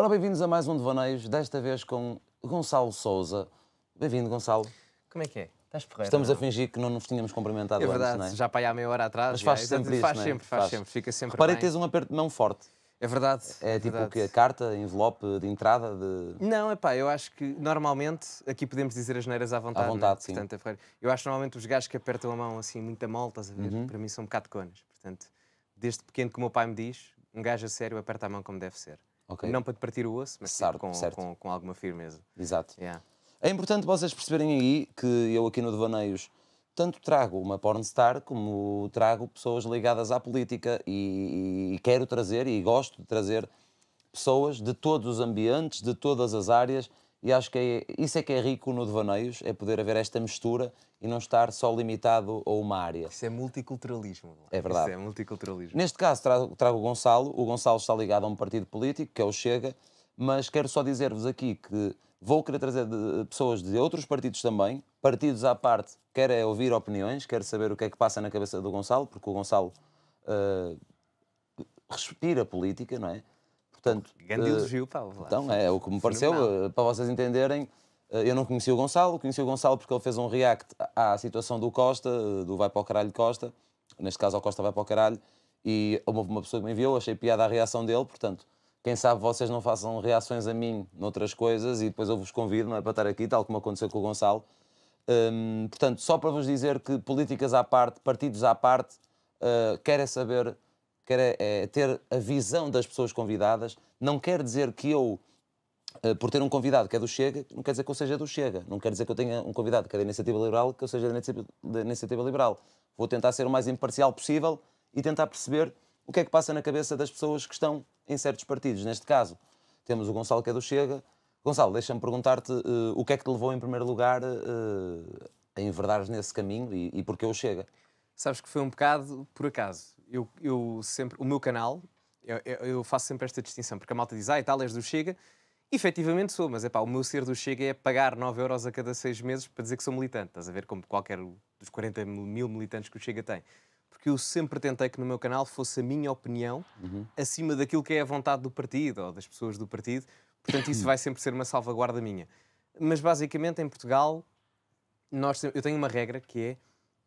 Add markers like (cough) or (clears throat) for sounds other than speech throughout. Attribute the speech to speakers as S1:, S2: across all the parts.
S1: Ora, bem-vindos a mais um Devaneios, desta vez com Gonçalo Souza. Bem-vindo, Gonçalo.
S2: Como é que é? Estás porreiro, Estamos não? a
S1: é? fingir que não nos tínhamos cumprimentado é verdade, antes, é? já
S2: para aí há meia hora atrás. Mas faz é, sempre isso, Faz né? sempre, é? faz, faz, sempre. Fica sempre
S1: Reparei que tens um aperto de mão forte. É verdade. É, é tipo verdade. que a carta, envelope de entrada de. Não, é pá, eu acho que normalmente aqui podemos dizer as neiras à
S2: vontade. À vontade, né? Portanto, é eu acho normalmente os gajos que apertam a mão assim muita mal, estás a ver? Uhum. Para mim são um bocado conas. Portanto, desde pequeno que o meu pai me diz, um gajo a sério aperta a mão como deve ser. Okay. Não para te partir o osso, mas tipo, certo, tipo, com, certo. Com, com, alguma firmeza.
S1: Exato. Yeah. É importante vocês perceberem aí que eu aqui no Devaneios tanto trago uma pornstar como trago pessoas ligadas à política e, e, quero trazer e gosto de trazer pessoas de todos os ambientes, de todas as áreas e acho que é, isso é que é rico no Devaneios, é poder haver esta mistura e não estar só limitado a uma área. Isso é multiculturalismo. É, é verdade. Isso é
S2: multiculturalismo.
S1: Neste caso, trago, trago o Gonçalo. O Gonçalo está ligado a um partido político, que é o Chega, mas quero só dizer-vos aqui que vou querer trazer de, pessoas de outros partidos também, partidos à parte, Quero é ouvir opiniões, quero saber o que é que passa na cabeça do Gonçalo, porque o Gonçalo uh, respira política, não é? Portanto, Grande eh, elogio, Paulo. Então, é o que me pareceu, uh, para vocês entenderem, eh, eu não conheci o Gonçalo, conheci o Gonçalo porque ele fez um react à situação do Costa, eh, do Vai para o Caralho Costa, neste caso ao Costa Vai para o Caralho, e houve uma pessoa que me enviou, achei piada a reação dele, portanto, quem sabe vocês não façam reações a mim noutras coisas e depois eu vos convido, não é para estar aqui, tal como aconteceu com o Gonçalo. Hum, portanto, só para vos dizer que políticas à parte, partidos à parte, uh, eh, quer é saber, quer é, é ter a visão das pessoas convidadas, não quer dizer que eu eh, por ter um convidado que é do Chega, não quer dizer que eu seja do Chega. Não quer dizer que eu tenha um convidado que é da Iniciativa Liberal, que eu seja da Iniciativa Liberal. Vou tentar ser o mais imparcial possível e tentar perceber o que é que passa na cabeça das pessoas que estão em certos partidos. Neste caso, temos o Gonçalo que é do Chega. Gonçalo, deixa-me perguntar-te uh, o que é que te levou, em primeiro lugar, uh, a enverdares nesse caminho e, e porquê o Chega? Sabes que foi um bocado por
S2: acaso. Eu, eu sempre, o meu canal, eu, eu faço sempre esta distinção, porque a malta diz, ah, e tal, és do Chega, Efetivamente sou, mas é pá, o meu ser do Chega é pagar 9 euros a cada 6 meses para dizer que sou militante. Estás a ver como qualquer dos 40 mil militantes que o Chega tem. Porque eu sempre tentei que no meu canal fosse a minha opinião uhum. acima daquilo que é a vontade do partido ou das pessoas do partido. Portanto, isso (coughs) vai sempre ser uma salvaguarda minha. Mas basicamente em Portugal, nós, eu tenho uma regra que é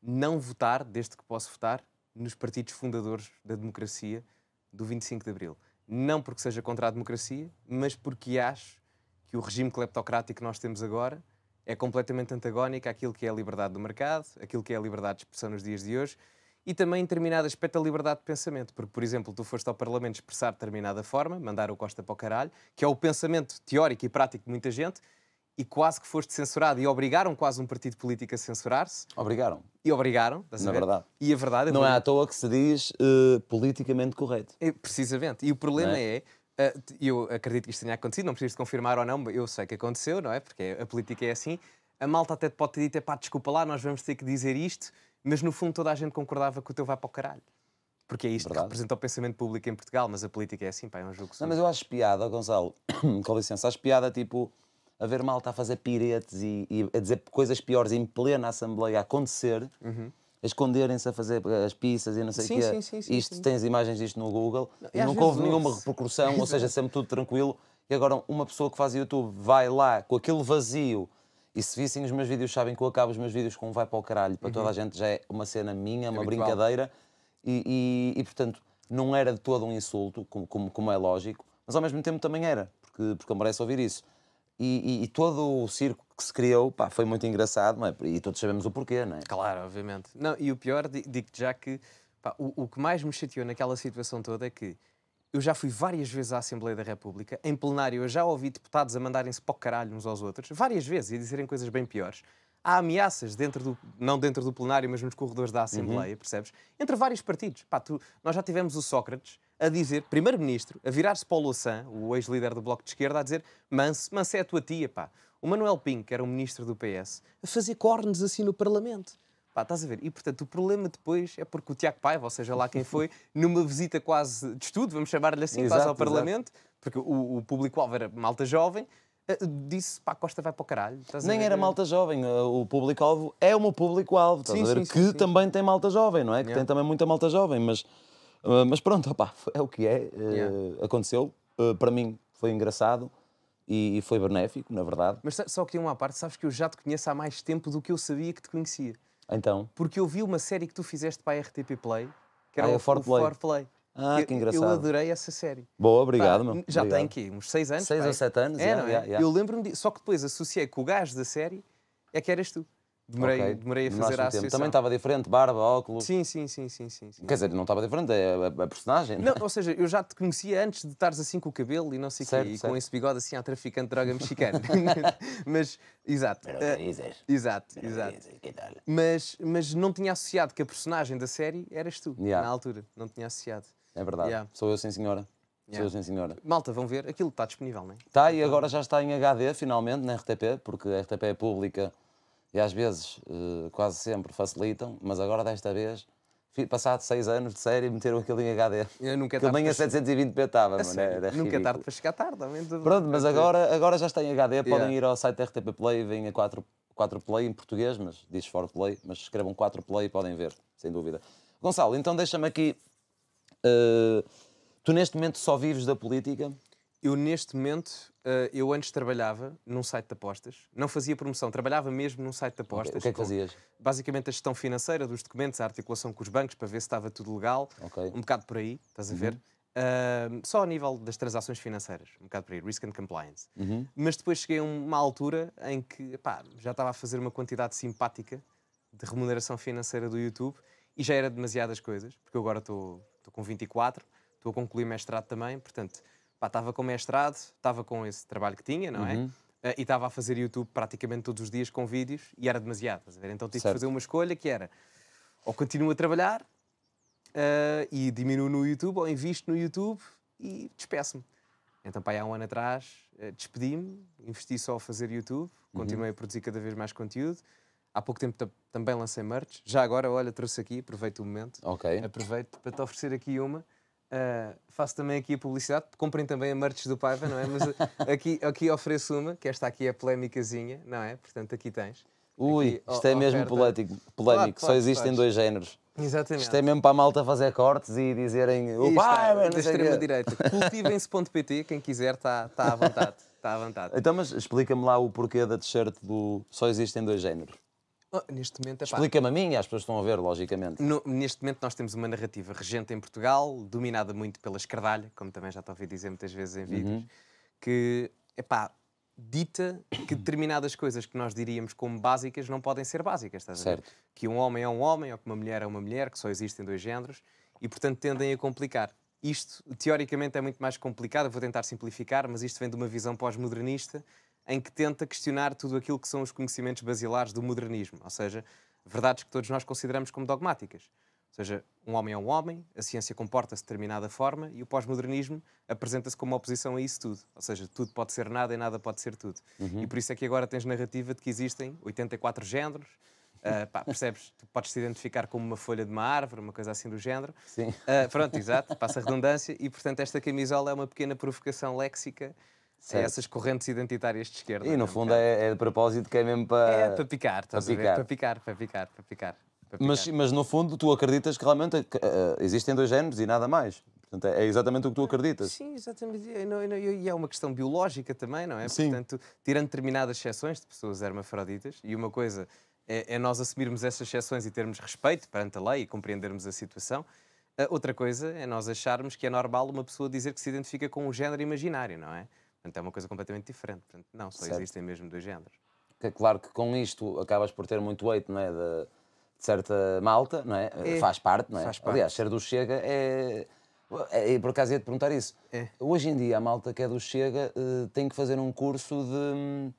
S2: não votar, desde que posso votar, nos partidos fundadores da democracia do 25 de Abril não porque seja contra a democracia, mas porque acho que o regime cleptocrático que nós temos agora é completamente antagónico àquilo que é a liberdade do mercado, àquilo que é a liberdade de expressão nos dias de hoje e também em determinado aspecto a liberdade de pensamento, porque, por exemplo, tu foste ao Parlamento expressar de determinada forma, mandar o Costa para o caralho, que é o pensamento teórico e prático de muita gente, e quase que foste censurado. E obrigaram quase um partido político a censurar-se. Obrigaram. E obrigaram, estás a Na verdade. E a é verdade... Não é à
S1: toa que se diz uh, politicamente correto. É, precisamente. E o problema é? é eh, eu acredito
S2: que isto tenha acontecido, não preciso confirmar ou não, eu sei que aconteceu, não é? Porque a política é assim. A malta até pode ter dito, pá, desculpa lá, nós vamos ter que dizer isto, mas no fundo toda a gente concordava que o teu vai para o caralho.
S1: Porque é isto Verdade. que representa o pensamento público em Portugal, mas a política é assim, pá, é um jogo. Não, mas eu acho piada, Gonçalo, (coughs) com licença, acho piada tipo a ver malta a fazer piretes e, e a dizer coisas piores em plena Assembleia a acontecer, uhum. a esconderem-se a fazer as pistas e não sei o quê. Sim, sim, sim, isto, sim. Tens imagens disto no Google não, e, nunca houve nenhuma repercussão, ou seja, sempre tudo tranquilo. E agora uma pessoa que faz YouTube vai lá com aquele vazio e se vissem os meus vídeos, sabem que eu acabo os meus vídeos com um vai para o caralho. Para uhum. toda a gente já é uma cena minha, uma é brincadeira. E, e, e, portanto, não era de todo um insulto, como, como, como é lógico, mas ao mesmo tempo também era, porque, porque eu mereço ouvir isso e, e, todo o circo que se criou pá, foi muito engraçado, não é? E todos sabemos o porquê, não é? Claro, obviamente.
S2: Não, e o pior, digo já que pá, o, o que mais me chateou naquela situação toda é que eu já fui várias vezes à Assembleia da República, em plenário eu já ouvi deputados a mandarem-se para o caralho uns aos outros, várias vezes, e a dizerem coisas bem piores. Há ameaças dentro do, não dentro do plenário, mas nos corredores da Assembleia, uhum. percebes? Entre vários partidos. Pá, tu, nós já tivemos o Sócrates, a dizer, primeiro-ministro, a virar-se para o Louçã, o ex-líder do Bloco de Esquerda, a dizer manso, manso é a tua tia, pá. O Manuel Pinho, que era o ministro do PS, a fazer cornes assim no Parlamento. Pá, estás a ver? E, portanto, o problema depois é porque o Tiago Paiva, ou seja lá quem foi, (laughs) numa visita quase de estudo, vamos chamar-lhe assim, exato, quase ao Parlamento, porque o, o público-alvo era malta jovem, eh, disse pá, Costa vai para o caralho. Nem era malta
S1: jovem. Eh, o público-alvo é o meu público-alvo, sim, Sim, que também tem malta jovem, não é? Que yeah. tem também muita malta jovem, mas ah, mas pronto, opa, é o que é. Ah, yeah. Aconteceu. Ah, para mim foi engraçado e, foi benéfico, na verdade.
S2: Mas só que tem uma parte, sabes que eu já te conheço há mais tempo do que eu sabia que te conhecia. Então? Porque eu vi uma série que tu fizeste para a RTP Play, que era ah, o, é o For Play. For Play. Ah, eu, que engraçado. Eu adorei essa série. Boa, obrigado, Pá, meu. Já obrigado. tem aqui uns 6 anos. 6 ou 7 é. anos, é, yeah, é? Yeah, yeah. Eu lembro-me disso. Só que depois associei com o gajo da série, é que eras tu.
S1: Demorei, okay. demorei a fazer a associação. Também estava diferente, barba, óculos. Sim, sim, sim, sim, sim, sim. Quer dizer, não estava diferente, é a, a, personagem. Não,
S2: é? ou seja, eu já te conhecia antes de estares assim com o cabelo e não sei o quê, e com esse bigode assim à traficante de droga (laughs) mexicana. mas, exato. Uh, exato, exato. Mas, mas não tinha associado que a personagem da série eras tu, yeah. na altura. Não tinha associado.
S1: É verdade. Yeah. Sou eu, sim, senhora. Yeah. Sim, senhora. Malta, vão ver, aquilo está disponível, não é? Está, e agora já está em HD, finalmente, na RTP, porque a RTP é pública e às vezes, eh, quase sempre, facilitam, mas agora desta vez passado seis anos de série, meteram aquilo em HD. Eu nunca que nem é a 720p estava, mano. Era é- é nunca é tarde para chegar tarde. Também Pronto, mas agora, agora já está em HD. Yeah. Podem ir ao site RTP Play, vêm a 4, 4 Play em português, mas diz 4 Play, mas escrevam 4 Play e podem ver, sem dúvida. Gonçalo, então deixa-me aqui. Uh, tu neste momento só vives da política? Eu neste
S2: momento eh, eu antes trabalhava num site de apostas, não fazia promoção, trabalhava mesmo num site de apostas. Okay. O que é que fazias? Basicamente a gestão financeira dos documentos, a articulação com os bancos para ver se estava tudo legal, okay. um bocado por aí, estás a ver? Uh, só a nível das transações financeiras, um bocado por aí, risk and compliance. Uhum. Mas depois cheguei a uma altura em que já estava a fazer uma quantidade simpática de remuneração financeira do YouTube e já era demasiadas coisas, porque eu agora estou com 24, estou a concluir mestrado também, portanto estava com mestrado, estava com esse trabalho que tinha, não é? Uhum. Eh, e estava a fazer YouTube praticamente todos os dias com vídeos e era demasiado, estás a ver? Então tive certo. fazer uma escolha que era ou continuo a trabalhar uh, e diminuo no YouTube ou invisto no YouTube e despeço-me. Então, pai há um ano atrás, uh, despedi-me, investi só a fazer YouTube, uhum. continuei uhum. a produzir cada vez mais conteúdo. Há pouco tempo também lancei merch. Já agora, olha, trouxe aqui, aproveito o momento. Ok. Aproveito para te oferecer aqui uma. Uh, faço também aqui a publicidade, comprem também a merch do Paiva, não é? Mas ah, aqui, aqui ofereço uma, que esta aqui é polémicazinha, não é? Portanto, aqui tens. Ui, aqui, isto ó, é mesmo polémico, polémico. Claro, só existem claro. dois géneros. Exatamente. Isto é
S1: mesmo para a malta fazer cortes e dizerem o é, Paiva, da extrema-direita.
S2: Cultivem-se.pt, quem quiser está tá à vontade. Está à vontade.
S1: Então, mas explica-me lá o porquê da t-shirt do Só Existem Dois Géneros.
S2: Ah, neste momento, Explica-me a
S1: mim, as pessoas estão a ver, logicamente. no- neste momento nós temos uma narrativa
S2: regente em Portugal, dominada muito pela escardalha, como também já te ouvi dizer muitas vezes em vídeos, uhum. que, é pá dita que determinadas coisas que nós diríamos como básicas não podem ser básicas, estás a ver? Certo. Que um homem é um homem, ou que uma mulher é uma mulher, que só existem dois géneros, e portanto tendem a complicar. Isto, teoricamente, é muito mais complicado, vou tentar simplificar, mas isto vem de uma visão pós-modernista em que tenta questionar tudo aquilo que são os conhecimentos basilares do modernismo, ou seja, verdades que todos nós consideramos como dogmáticas. Ou seja, um homem é um homem, a ciência comporta-se de determinada forma e o pós-modernismo apresenta-se como uma oposição a isso tudo. Ou seja, tudo pode ser nada e nada pode ser tudo. Uhum. E por isso é que agora tens narrativa de que existem 84 géneros. Uh, pá, percebes? Tu podes te identificar como uma folha de uma árvore, uma coisa assim do género. Sim. Uh, pronto, exato, passa a redundância. E portanto, esta camisola é uma pequena provocação léxica é certo. É essas
S1: correntes identitárias de esquerda. E no né? fundo é, é, de propósito que é mesmo para. É, para picar, para picar. para
S2: picar, para picar, para picar.
S1: Para picar. Mas, mas no fundo tu acreditas que realmente uh, existem dois géneros e nada mais. Portanto, é, é exatamente o que tu acreditas.
S2: Sim, exatamente. E é uma questão biológica também, não é? Sim. Portanto, tirando determinadas exceções de pessoas hermafroditas, e uma coisa é, é nós assumirmos essas exceções e termos respeito perante a lei e compreendermos a situação, eh, outra coisa é nós acharmos que é normal uma pessoa dizer que se identifica com um género imaginário, não é? Portanto, é uma coisa completamente diferente. Portanto,
S1: não, só certo. existem mesmo dois géneros. Que é claro que com isto acabas por ter muito weight não é? De, de certa malta, não é? é? Faz parte, não é? Faz parte. Aliás, ser do Chega é. é e por acaso ia te perguntar isso. É. Hoje em dia, a malta que é do Chega eh, tem que fazer um curso de.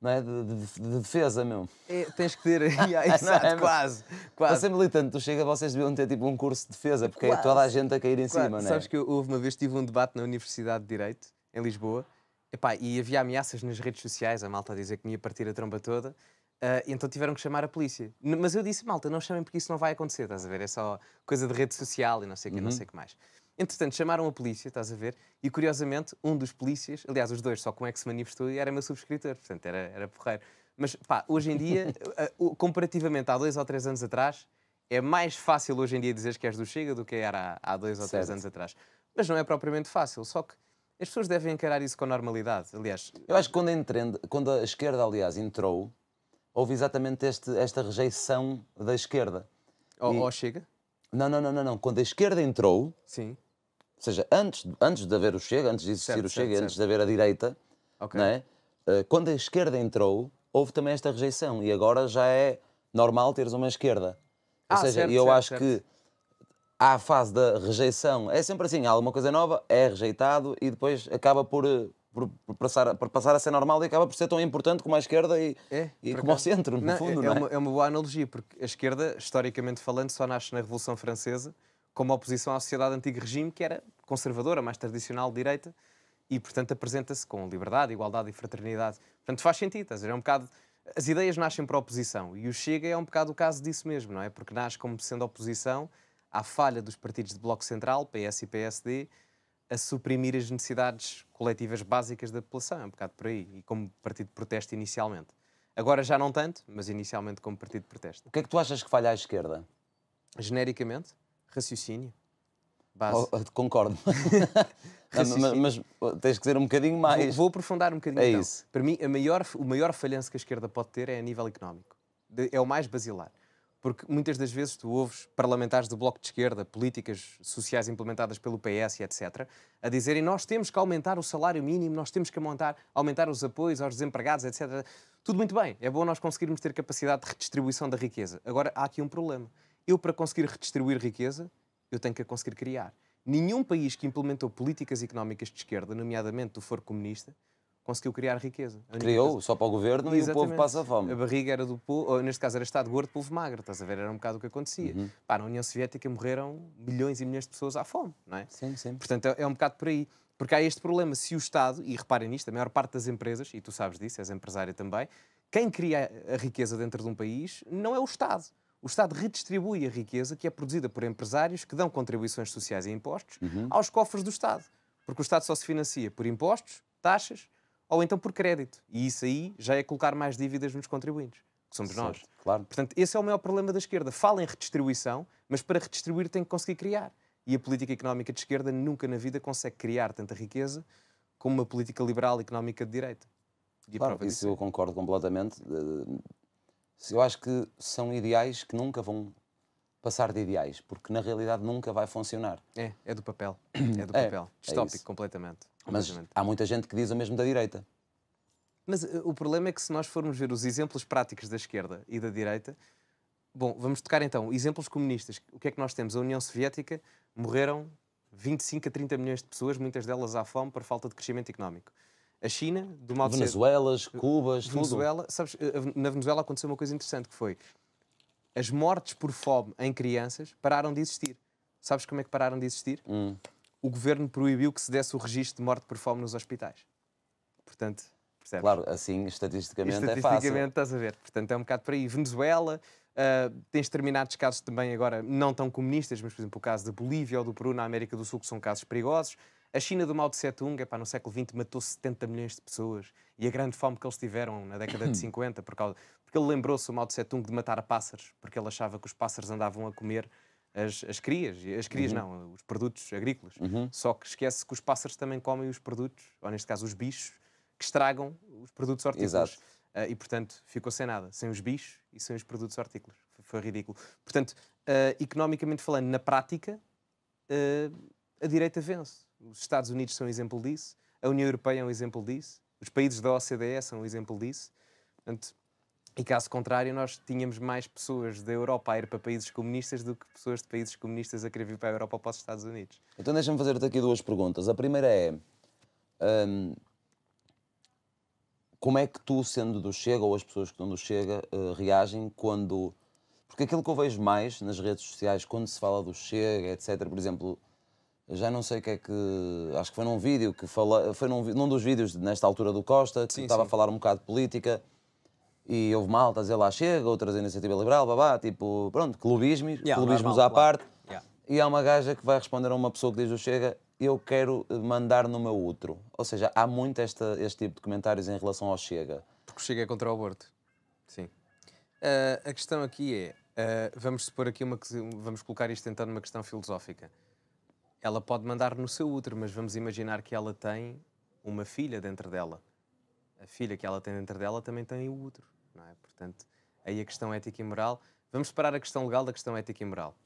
S1: Não é? de, de, de defesa mesmo.
S3: É,
S2: tens que ter. (laughs) (laughs) É exato, é? quase.
S1: quase. Para ser militante do Chega, vocês deviam ter tipo um curso de defesa, porque
S2: é quase. é toda a gente a cair em quase. cima, não é? Sabes que eu, houve uma vez tive um debate na Universidade de Direito, em Lisboa, Epá, e havia ameaças nas redes sociais, a malta a dizer que me ia partir a tromba toda, uh, então tiveram que chamar a polícia. N mas eu disse, malta, não chamem porque isso não vai acontecer, estás a ver? É só coisa de rede social e não sei o uhum. que, não sei que mais. Entretanto, chamaram a polícia, estás a ver? E curiosamente, um dos polícias, aliás, os dois, só com é que se manifestou e era meu subscritor, portanto era, era porreiro. Mas pá, hoje em dia, (laughs) eh, comparativamente há dois ou três anos atrás, é mais fácil hoje em dia dizer que és do Chega do que
S1: era há dois ou certo. três anos
S2: atrás. Mas não é propriamente fácil, só que as pessoas devem encarar isso com
S1: normalidade, aliás. Eu acho que quando, entrendo, quando a esquerda, aliás, entrou, houve exatamente este, esta rejeição da esquerda. Ou, e... ou chega? Não, não, não, não, não. Quando a esquerda entrou, Sim. ou seja, antes, antes de haver o Chega, antes de existir certo, o Chega certo, antes certo. de haver a direita, okay. não é? Eh, quando a esquerda entrou, houve também esta rejeição e agora já é normal teres uma esquerda. Ou ah, seja, eu acho que há a fase da rejeição. É sempre assim, há alguma coisa nova, é rejeitado e depois acaba por, eh, por, por passar, por passar a ser normal e acaba por ser tão importante como a esquerda e, é, e como o centro, no não, fundo. É, não é, é? Uma,
S2: é uma boa analogia, porque a esquerda, historicamente falando, só nasce na Revolução Francesa como oposição à sociedade antigo regime, que era conservadora, mais tradicional, direita, e, portanto, apresenta-se com liberdade, igualdade e fraternidade. Portanto, faz sentido, É um bocado... As ideias nascem para a oposição, e o Chega é um bocado o caso disso mesmo, não é? Porque nasce como sendo oposição à falha dos partidos de Bloco Central, PS e PSD, a suprimir as necessidades coletivas básicas da população, é um bocado por aí, e como partido de protesto inicialmente. Agora já não tanto, mas inicialmente como partido de protesto. O que é que tu achas que falha à esquerda? Genericamente, raciocínio. Base. Oh, oh concordo.
S1: (laughs) mas, mas, oh, tens que dizer um bocadinho mais. Vou, vou
S2: aprofundar um bocadinho. É então. isso. Para mim, maior, o maior falhanço que a esquerda pode ter é a nível económico. é o mais basilar porque muitas das vezes tu ouves parlamentares do Bloco de Esquerda, políticas sociais implementadas pelo PS e etc., a dizerem nós temos que aumentar o salário mínimo, nós temos que aumentar, aumentar os apoios aos desempregados, etc. Tudo muito bem, é bom nós conseguirmos ter capacidade de redistribuição da riqueza. Agora, há aqui um problema. Eu, para conseguir redistribuir riqueza, eu tenho que a conseguir criar. Nenhum país que implementou políticas económicas de esquerda, nomeadamente do foro comunista, conseguiu criar riqueza. Criou, só para o governo Exatamente. e o povo passa a fome. A barriga era do povo, neste caso era Estado gordo, povo magro, estás a ver? Era um bocado o que acontecia. Uhum. Pá, na União Soviética morreram milhões e milhões de pessoas à fome, não é? Sim, sim. Portanto, é, é um bocado por aí. Porque há este problema, se o Estado, e reparem nisto, a maior parte das empresas, e tu sabes disso, és empresária também, quem cria a riqueza dentro de um país não é o Estado. O Estado redistribui a riqueza que é produzida por empresários que dão contribuições sociais e impostos uhum. aos cofres do Estado. Porque o Estado só se financia por impostos, taxas, ou então por crédito. E isso aí já é colocar mais dívidas nos contribuintes, que somos certo, nós. Claro. Portanto, esse é o maior problema da esquerda. Fala em redistribuição, mas para redistribuir tem que conseguir criar. E a política económica de esquerda nunca na vida consegue criar tanta riqueza como uma política liberal
S1: económica de direita. E claro, isso eu concordo completamente. Eh, eu acho que são ideais que nunca vão passar de ideais, porque na realidade nunca vai funcionar. É, é do papel. (clears throat) É do papel. É, é Distópico é completamente. Mas há muita gente que diz o
S2: mesmo da direita. Mas eh, o problema é que se nós formos ver os exemplos práticos da esquerda e da direita, bom, vamos tocar então exemplos comunistas. O que é que nós temos? A União Soviética morreram 25 a 30 milhões de pessoas, muitas delas à fome por falta de crescimento económico. A China, do mal Venezuelas, ser, Cubas, Venezuela, tudo. Sabes, eh, eh, na Venezuela aconteceu uma coisa interessante que foi as mortes por fome em crianças pararam de existir. Sabes como é que pararam de existir? Hum o governo proibiu que se desse o registro de morte por fome nos hospitais.
S1: Portanto, percebes? Claro, assim, estatisticamente, estatisticamente é fácil.
S2: estás a ver. Portanto, é um bocado por aí. Venezuela, uh, tens determinados casos também agora não tão comunistas, mas, por exemplo, o caso da Bolívia ou do Peru na América do Sul, que são casos perigosos. A China do Mao Tse-Tung, epá, no século XX, matou 70 milhões de pessoas. E a grande fome que eles tiveram na década de 50, (clears throat) por causa, porque ele lembrou-se, o Mao Tse-Tung, de matar pássaros, porque ele achava que os pássaros andavam a comer as, as crias, as crias uhum. não, os produtos agrícolas. Uhum. Só que esquece que os pássaros também comem os produtos, ou neste caso os bichos, que estragam os produtos hortícolas. Uh, e, portanto, ficou sem nada, sem os bichos e sem os produtos hortícolas. Foi, foi ridículo. Portanto, uh, economicamente falando, na prática, uh, a direita vence. Os Estados Unidos são um exemplo disso, a União Europeia é um exemplo disso, os países da OCDE são um exemplo disso. Portanto, e caso contrário, nós tínhamos mais pessoas da Europa a ir para países comunistas do que pessoas de países comunistas a querer vir para a Europa ou para os Estados Unidos.
S1: Então deixa-me fazer-te aqui duas perguntas. A primeira é. Hum, como é que tu, sendo do Chega, ou as pessoas que estão do Chega, uh, reagem quando. Porque aquilo que eu vejo mais nas redes sociais, quando se fala do Chega, etc., por exemplo, já não sei o que é que. Acho que foi num vídeo que fala. Foi num, num dos vídeos nesta altura do Costa, que sim, estava sim. a falar um bocado de política e houve malta a dizer lá chega, outras a iniciativa liberal, babá, tipo, pronto, clubismos, yeah, clubismos normal, à claro. parte. Yeah. E há uma gaja que vai responder a uma pessoa que diz o chega, eu quero eh, mandar no meu outro. Ou seja, há muito este este tipo de comentários em relação ao chega. Porque o chega é contra o aborto. Sim. Uh,
S2: a questão aqui é, uh, vamos supor aqui uma, vamos colocar isto então numa questão filosófica. Ela pode mandar no seu útero, mas vamos imaginar que ela tem uma filha dentro dela a filha que ela tem dentro dela também tem o útero, não é? Portanto, aí a questão ética e moral. Vamos separar a questão legal da questão ética e moral.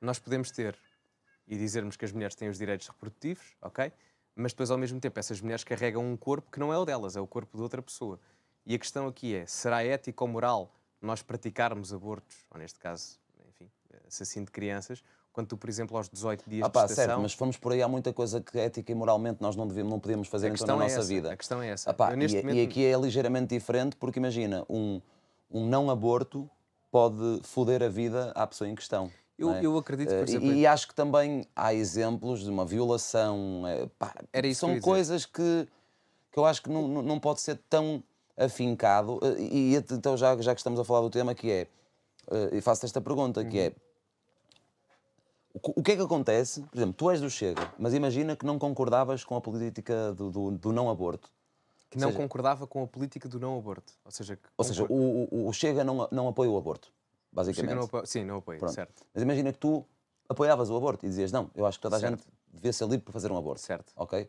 S2: Nós podemos ter e dizermos que as mulheres têm os direitos reprodutivos, ok? Mas depois, ao mesmo tempo, essas mulheres carregam um corpo que não é o delas, é o corpo de outra pessoa. E a questão aqui é: será ético ou moral nós praticarmos abortos, ou neste caso, enfim, assassino de crianças, quando tu, por exemplo,
S1: aos 18 dias ah, pá, de gestação... certo, mas fomos por aí, há muita coisa que ética e moralmente nós não, devemos, não podemos fazer então, na é nossa essa, vida. A questão é essa. Ah, pá, e, momento... e, aqui é ligeiramente diferente, porque imagina, um, um não-aborto pode foder a vida à pessoa em questão. Eu, é? eu, acredito, por eh, exemplo. E, e, acho que também há exemplos de uma violação. É, pá, Era isso são que coisas que, que eu acho que não, não pode ser tão afincado. Eh, e então, já, já que estamos a falar do tema, que é. Eh, e faço esta pergunta, que uhum. é: o que é que acontece? Por exemplo, tu és do Chega, mas imagina que não concordavas com a política do, do, do não aborto. Que não seja,
S2: concordava com a política do não aborto. Ou seja,
S1: ou seja o, o, o, Chega não, não apoia o aborto, basicamente. Não apoia,
S2: sim, não apoia, Pronto. certo.
S1: Mas imagina que tu apoiavas o aborto e dizias, não, eu acho que toda a certo. gente devia ser livre para fazer um aborto. Certo. Ok?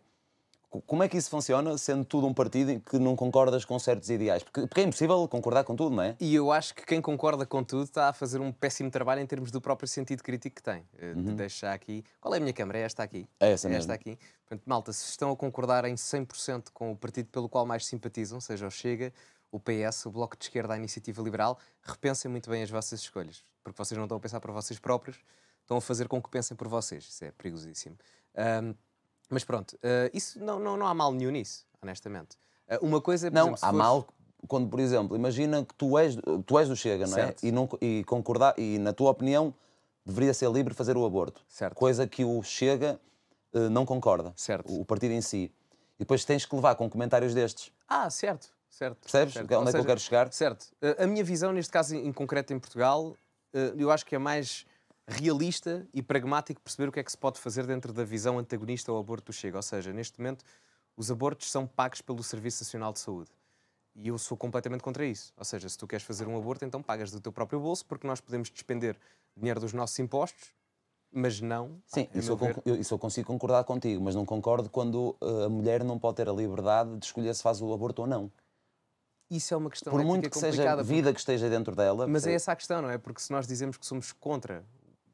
S1: Como é que isso funciona, sendo tudo um partido que não concordas com certos ideais? Porque, porque, é impossível concordar com tudo, não é? E eu acho
S2: que quem concorda com tudo está a fazer um péssimo trabalho em termos do próprio sentido crítico que tem. Eh, uhum. Deixa aqui. Qual é a minha câmara? É esta aqui. É essa é Esta aqui. Portanto, malta, se estão a concordar em 100% com o partido pelo qual mais simpatizam, seja o Chega, o PS, o Bloco de Esquerda, a Iniciativa Liberal, repensem muito bem as vossas escolhas, porque vocês não estão a pensar para vocês próprios, estão a fazer com que pensem por vocês. Isso é perigosíssimo. Um, mas pronto, uh, isso não, não, não há mal nenhum nisso, honestamente.
S1: Uh, uma coisa, é, por Não, exemplo, há mal quando, por exemplo, imagina que tu és, tu és do Chega, não é? Certo. E, não, e concordar, e na tua opinião, deveria ser livre fazer o aborto. Certo. Coisa que o Chega eh, não concorda. Certo. O, o partido em si. E depois tens que levar com comentários destes.
S2: Ah, certo,
S1: certo. Percebes certo. É onde é Ou é que eu quero chegar? Certo. Uh, A minha visão, neste
S2: caso em em concreto em Portugal, uh, eu acho que é mais realista e pragmático perceber o que é que se pode fazer dentro da visão antagonista ao aborto do Chega. Ou seja, neste momento, os abortos são pagos pelo Serviço Nacional de Saúde. E eu sou completamente contra isso. Ou seja, se tu queres fazer um aborto, então pagas do teu próprio bolso, porque nós podemos despender dinheiro dos nossos impostos, mas não.
S1: Sim, isso, eu ver... eu, isso eu, consigo concordar contigo, mas não concordo quando uh, a mulher não pode ter a liberdade de escolher se faz o aborto ou não.
S2: Isso é uma questão Por muito que seja a vida porque... que
S1: esteja dentro dela. Mas é eh, essa
S2: a questão, não é? Porque se nós dizemos que somos contra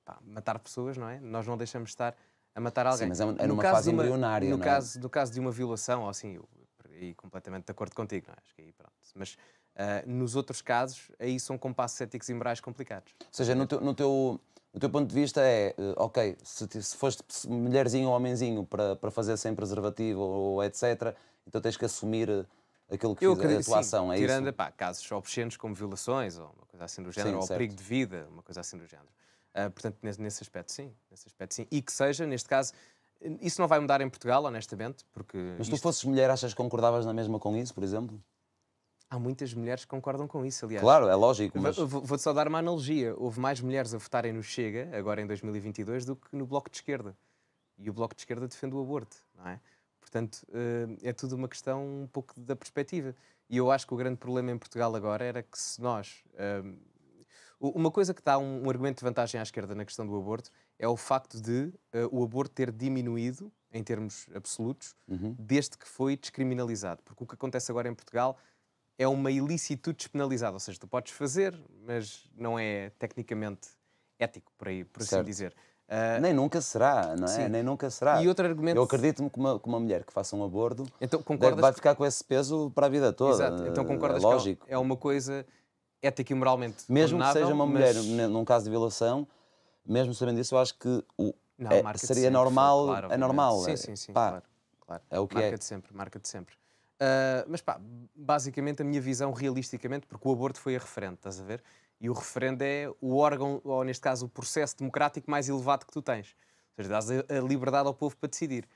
S2: pá, matar pessoas, não é? Nós não deixamos estar a matar alguém. Sim, mas é, é uma, numa fase embrionária, no é? caso, No caso de uma violação, ou assim, eu, aí completamente de acordo contigo, não é? Acho que aí pronto. Mas uh, nos outros casos, aí são compassos éticos e morais complicados. Ou
S1: seja, no teu, no teu, no teu ponto de vista é, uh, ok, se, se foste mulherzinho ou homenzinho para, para fazer sem preservativo ou etc., então tens que assumir eh, aquilo que eu fiz, acredito, a tua sim, ação, é tirando, isso?
S2: Tirando, casos obscenos como violações ou uma coisa assim do género, sim, ou certo. perigo de vida, uma coisa assim do género. Uh, portanto, nesse, nesse, aspecto, sim. Nesse aspecto, sim. E que seja, neste caso, isso não vai mudar em Portugal, honestamente,
S1: porque... Mas isto... tu fosses mulher, achas que concordavas na mesma com isso, por exemplo?
S2: Há muitas mulheres que concordam com isso, aliás. Claro, é lógico, mas... Vou-te só dar uma analogia. Houve mais mulheres a votarem no Chega, agora em 2022, do que no Bloco de Esquerda. E o Bloco de Esquerda defende o aborto, não é? Portanto, eh, é tudo uma questão um pouco da perspectiva. E eu acho que o grande problema em Portugal agora era que se nós eh, uma coisa que dá um, argumento de vantagem à esquerda na questão do aborto é o facto de uh, o aborto ter diminuído, em termos absolutos, uhum. desde que foi descriminalizado. Porque o que acontece agora em Portugal é uma ilicitude despenalizada, ou seja, tu podes fazer, mas não é tecnicamente ético, por, aí, por assim dizer. Uh... Nem eh, nunca
S1: será, não é? Sim. Nem nunca será. E outro argumento... Eu acredito-me que uma, que uma mulher que faça um aborto então, concordas... vai ficar com esse peso para a vida toda. Exato. Então concordas é, é lógico. que é uma coisa ética e
S2: moralmente Mesmo que seja uma mulher,
S1: num caso de violação, mesmo sabendo isso, eu acho que o, não, é, seria normal, claro, é normal. Sim, é sim, sim, pá, claro, claro. É o que marca é. de
S2: sempre, marca de sempre. Uh, mas pá, basicamente a minha visão realisticamente, porque o aborto foi a referente, estás a ver? E o referendo é o órgão, ou neste caso o processo democrático mais elevado que tu tens. Ou seja, dás a liberdade ao povo para decidir.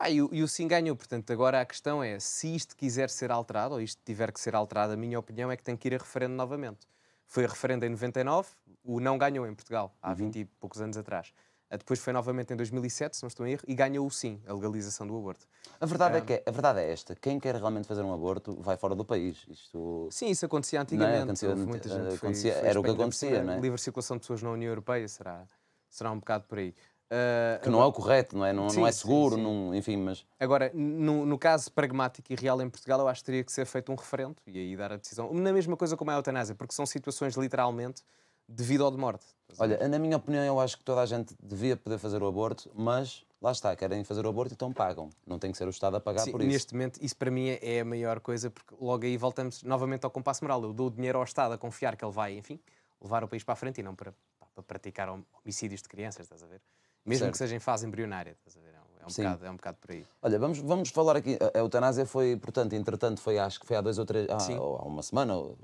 S2: Ah, e, o sim ganhou, portanto, agora a questão é se isto quiser ser alterado, ou isto tiver que ser alterado, a minha opinião é que tem que ir a referendo novamente. Foi a referendo em 99, o não ganhou em Portugal, há uhum. 20 e poucos anos atrás. Depois foi novamente em 2007, se não estou em erro, e ganhou o sim, a legalização do aborto.
S1: A verdade, é, ah. é que,
S2: a verdade é esta: quem
S1: quer realmente fazer um aborto vai fora do país. Isto... Sim, isso acontecia é? antigamente. É? Acontecia, muita gente. Eh, acontecia, foi, foi era o que acontecia, não é? Livre
S2: circulação de pessoas na União Europeia será, será um bocado por aí. Uh, que não é agora, é o correto, não é? Não, sim, não é seguro, sim, sim. enfim, mas... Agora, no, no, caso pragmático e real em Portugal, eu acho que teria que ser feito um referendo e aí dar a decisão. Na mesma coisa como a eutanásia, porque são situações
S1: literalmente de vida ou de morte. Olha, na minha opinião, eu acho que toda a gente devia poder fazer o aborto, mas lá está, querem fazer o aborto, então pagam. Não tem que ser o Estado a pagar por isso. Neste
S2: momento, isso para mim é, é a maior coisa, porque logo aí voltamos novamente ao compasso moral. Eu dou o dinheiro ao Estado a confiar que ele vai, enfim, levar o país para a frente e não para, para praticar homicídios de crianças, estás a ver? Mesmo certo. que
S1: seja em fase embrionária, estás a ver? É um, é bocado, é um bocado por aí. Olha, vamos, vamos falar aqui. A eutanásia foi, portanto, entretanto, foi acho que foi há dois ou três. Ah, sim. Ou há uma semana. Ou,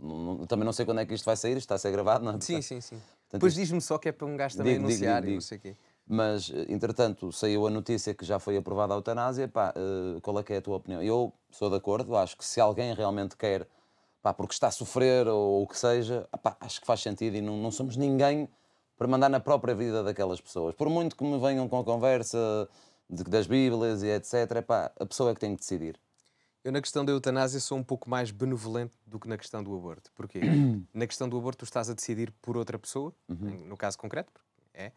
S1: não, também não sei quando é que isto vai sair, isto está a ser gravado, não é? Sim, sim, sim. Portanto, Depois
S2: diz-me só que é para um gajo também digo, anunciar digo, digo, e não sei
S1: o quê. Mas, entretanto, saiu a notícia que já foi aprovada a eutanásia. Pá, eh, qual é que é a tua opinião? Eu sou de acordo, acho que se alguém realmente quer, pá, porque está a sofrer ou, ou o que seja, pá, acho que faz sentido e não, não somos ninguém para mandar na própria vida daquelas pessoas. Por muito que me venham com a conversa de, das Bíblias e etc., epá, a pessoa é que tem que decidir. Eu, na questão da eutanásia, sou um pouco mais benevolente do que na questão do aborto. Porquê? (coughs) na questão
S2: do aborto, tu estás a decidir por outra pessoa, uhum. no caso concreto, é.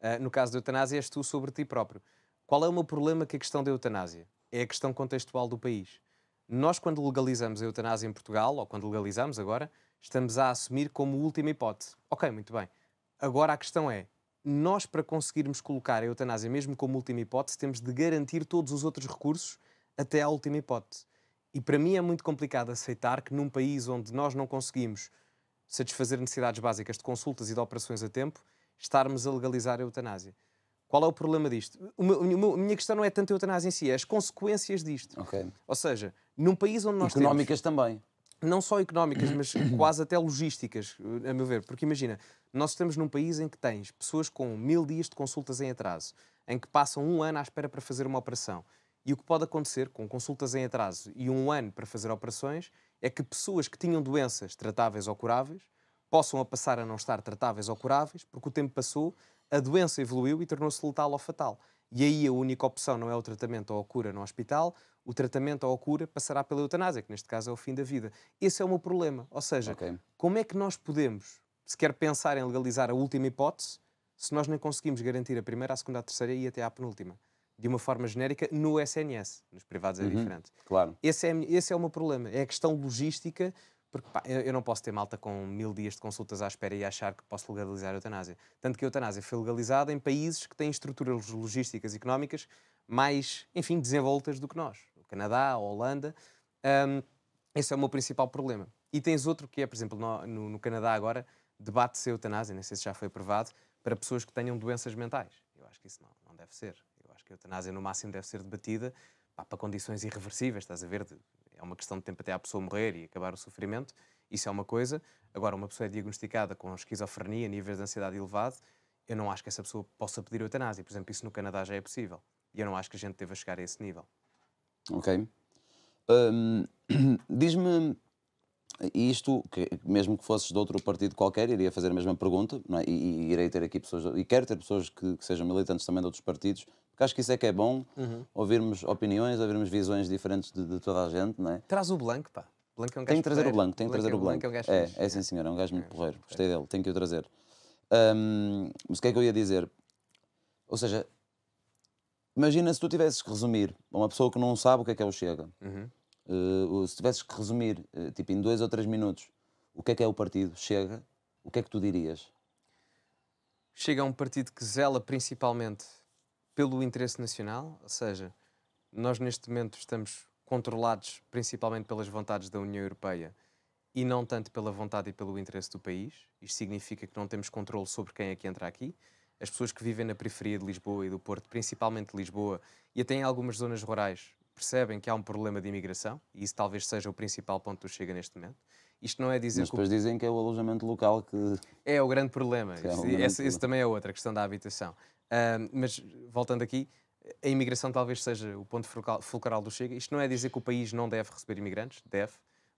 S2: Uh, no caso da eutanásia, és tu sobre ti próprio. Qual é o meu problema com a questão da eutanásia? É a questão contextual do país. Nós, quando legalizamos a eutanásia em Portugal, ou quando legalizamos agora, estamos a assumir como última hipótese. Ok, muito bem. Agora a questão é, nós para conseguirmos colocar a eutanásia mesmo como última hipótese, temos de garantir todos os outros recursos até à última hipótese. E para mim é muito complicado aceitar que num país onde nós não conseguimos satisfazer necessidades básicas de consultas e de operações a tempo, estarmos a legalizar a eutanásia. Qual é o problema disto? a minha questão não é tanto a eutanásia em si, é as consequências disto. Okay. Ou seja, num país onde nós Económicas temos... também não só económicas, mas (coughs) quase até logísticas, a meu ver. Porque imagina, nós estamos num país em que tens pessoas com mil dias de consultas em atraso, em que passam um ano à espera para fazer uma operação. E o que pode acontecer com consultas em atraso e um ano para fazer operações é que pessoas que tinham doenças tratáveis ou curáveis possam a passar a não estar tratáveis ou curáveis, porque o tempo passou, a doença evoluiu e tornou-se letal ou fatal. E aí a única opção não é o tratamento ou a cura no hospital, o tratamento ou a cura passará pela eutanásia, que neste caso é o fim da vida. Esse é o meu problema. Ou seja, okay. como é que nós podemos sequer pensar em legalizar a última hipótese se nós nem conseguimos garantir a primeira, a segunda, a terceira e até à penúltima? De uma forma genérica, no SNS. Nos privados é uhum, diferente. Claro. Esse é, esse é o meu problema. É a questão logística, porque pá, eu, não posso ter malta com mil dias de consultas à espera e achar que posso legalizar a eutanásia. Tanto que a eutanásia foi legalizada em países que têm estruturas logísticas e económicas mais, enfim, desenvoltas do que nós. Canadá, a Holanda. Um, esse é o meu principal problema. E tens outro que é, por exemplo, no, no Canadá agora, debate-se a eutanásia, não sei se já foi aprovado, para pessoas que tenham doenças mentais. Eu acho que isso não, não deve ser. Eu acho que a eutanásia, no máximo, deve ser debatida pá, para condições irreversíveis, estás a ver? É uma questão de tempo até a pessoa morrer e acabar o sofrimento. Isso é uma coisa. Agora, uma pessoa é diagnosticada com esquizofrenia, níveis de ansiedade elevado, eu não acho que essa pessoa possa pedir eutanásia. Por exemplo, isso no Canadá já é possível. E eu não acho que a gente deva chegar a esse nível.
S1: Ok? Um, (clears throat) Diz-me isto, que mesmo que fosses de outro partido qualquer, iria fazer a mesma pergunta, é? e, e, irei ter aqui pessoas, e quero ter pessoas que, que, sejam militantes também de outros partidos, porque acho que isso é que é bom, uhum. ouvirmos opiniões, ouvirmos visões diferentes de, de, toda a gente, não é? Traz
S2: o Blanco, pá. Blanco é, é, é um gajo tem que trazer o Blanco, tem que trazer o Blanco. É,
S1: é, sim senhor, é um gajo muito é, porreiro, é. gostei dele, tenho que o trazer. Um, mas o que é que eu ia dizer? Ou seja, Imagina se tu tivesses que resumir a uma pessoa que não sabe o que é que é o Chega, uhum. uh, se tivesses que resumir, eh, tipo, em dois ou três minutos, o que é que é o partido Chega, o que é que tu dirias?
S2: Chega é um partido que zela principalmente pelo interesse nacional, ou seja, nós neste momento estamos controlados principalmente pelas vontades da União Europeia e não tanto pela vontade e pelo interesse do país. Isto significa que não temos controle sobre quem é que entra aqui as pessoas que vivem na periferia de Lisboa e do Porto, principalmente de Lisboa, e até em algumas zonas rurais, percebem que há um problema de imigração, e isso talvez seja o principal ponto do Chega neste momento.
S1: Isto não é dizer Mas depois que... dizem que é o alojamento local que. É o grande problema. É esse, esse
S2: também é outra, a questão da habitação. Uh, mas, voltando aqui, a imigração talvez seja o ponto fulcral do Chega. Isto não é dizer que o país não deve receber imigrantes, deve,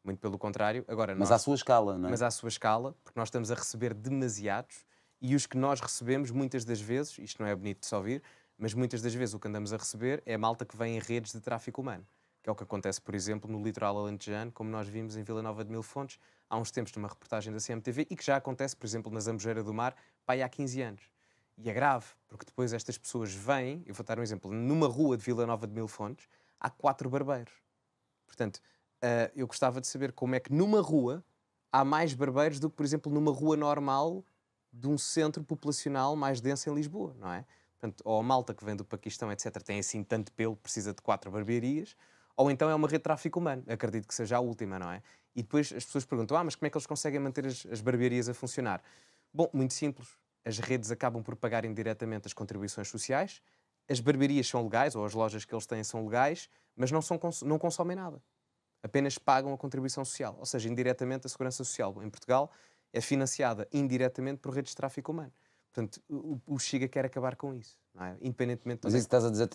S2: muito pelo contrário. Agora, mas nós... à sua escala, não é? Mas à sua escala, porque nós estamos a receber demasiados e os que nós recebemos, muitas das vezes, isto não é bonito de se ouvir, mas muitas das vezes o que andamos a receber é a malta que vem em redes de tráfico humano, que é o que acontece, por exemplo, no litoral alentejano, como nós vimos em Vila Nova de Mil Fontes, há uns tempos numa reportagem da CMTV, e que já acontece, por exemplo, na Zambujeira do Mar, pai há 15 anos. E é grave, porque depois estas pessoas vêm, eu vou dar um exemplo, numa rua de Vila Nova de Mil Fontes, há quatro barbeiros. Portanto, eh, eu gostava de saber como é que numa rua há mais barbeiros do que, por exemplo, numa rua normal de um centro populacional mais denso em Lisboa, não é? Portanto, ou a malta que vem do Paquistão, etc., tem assim tanto pelo, precisa de quatro barbearias, ou então é uma rede de tráfico humano, acredito que seja a última, não é? E depois as pessoas perguntam, ah, mas como é que eles conseguem manter as, as barbearias a funcionar? Bom, muito simples, as redes acabam por pagar indiretamente as contribuições sociais, as barbearias são legais, ou as lojas que eles têm são legais, mas não, são, não consomem nada. Apenas pagam a contribuição social, ou seja, indiretamente a segurança social. Em Portugal, é financiada indiretamente por redes de tráfico humano. Portanto, o, o Chega quer acabar com isso, é? independentemente... Mas isso que
S1: estás a dizer,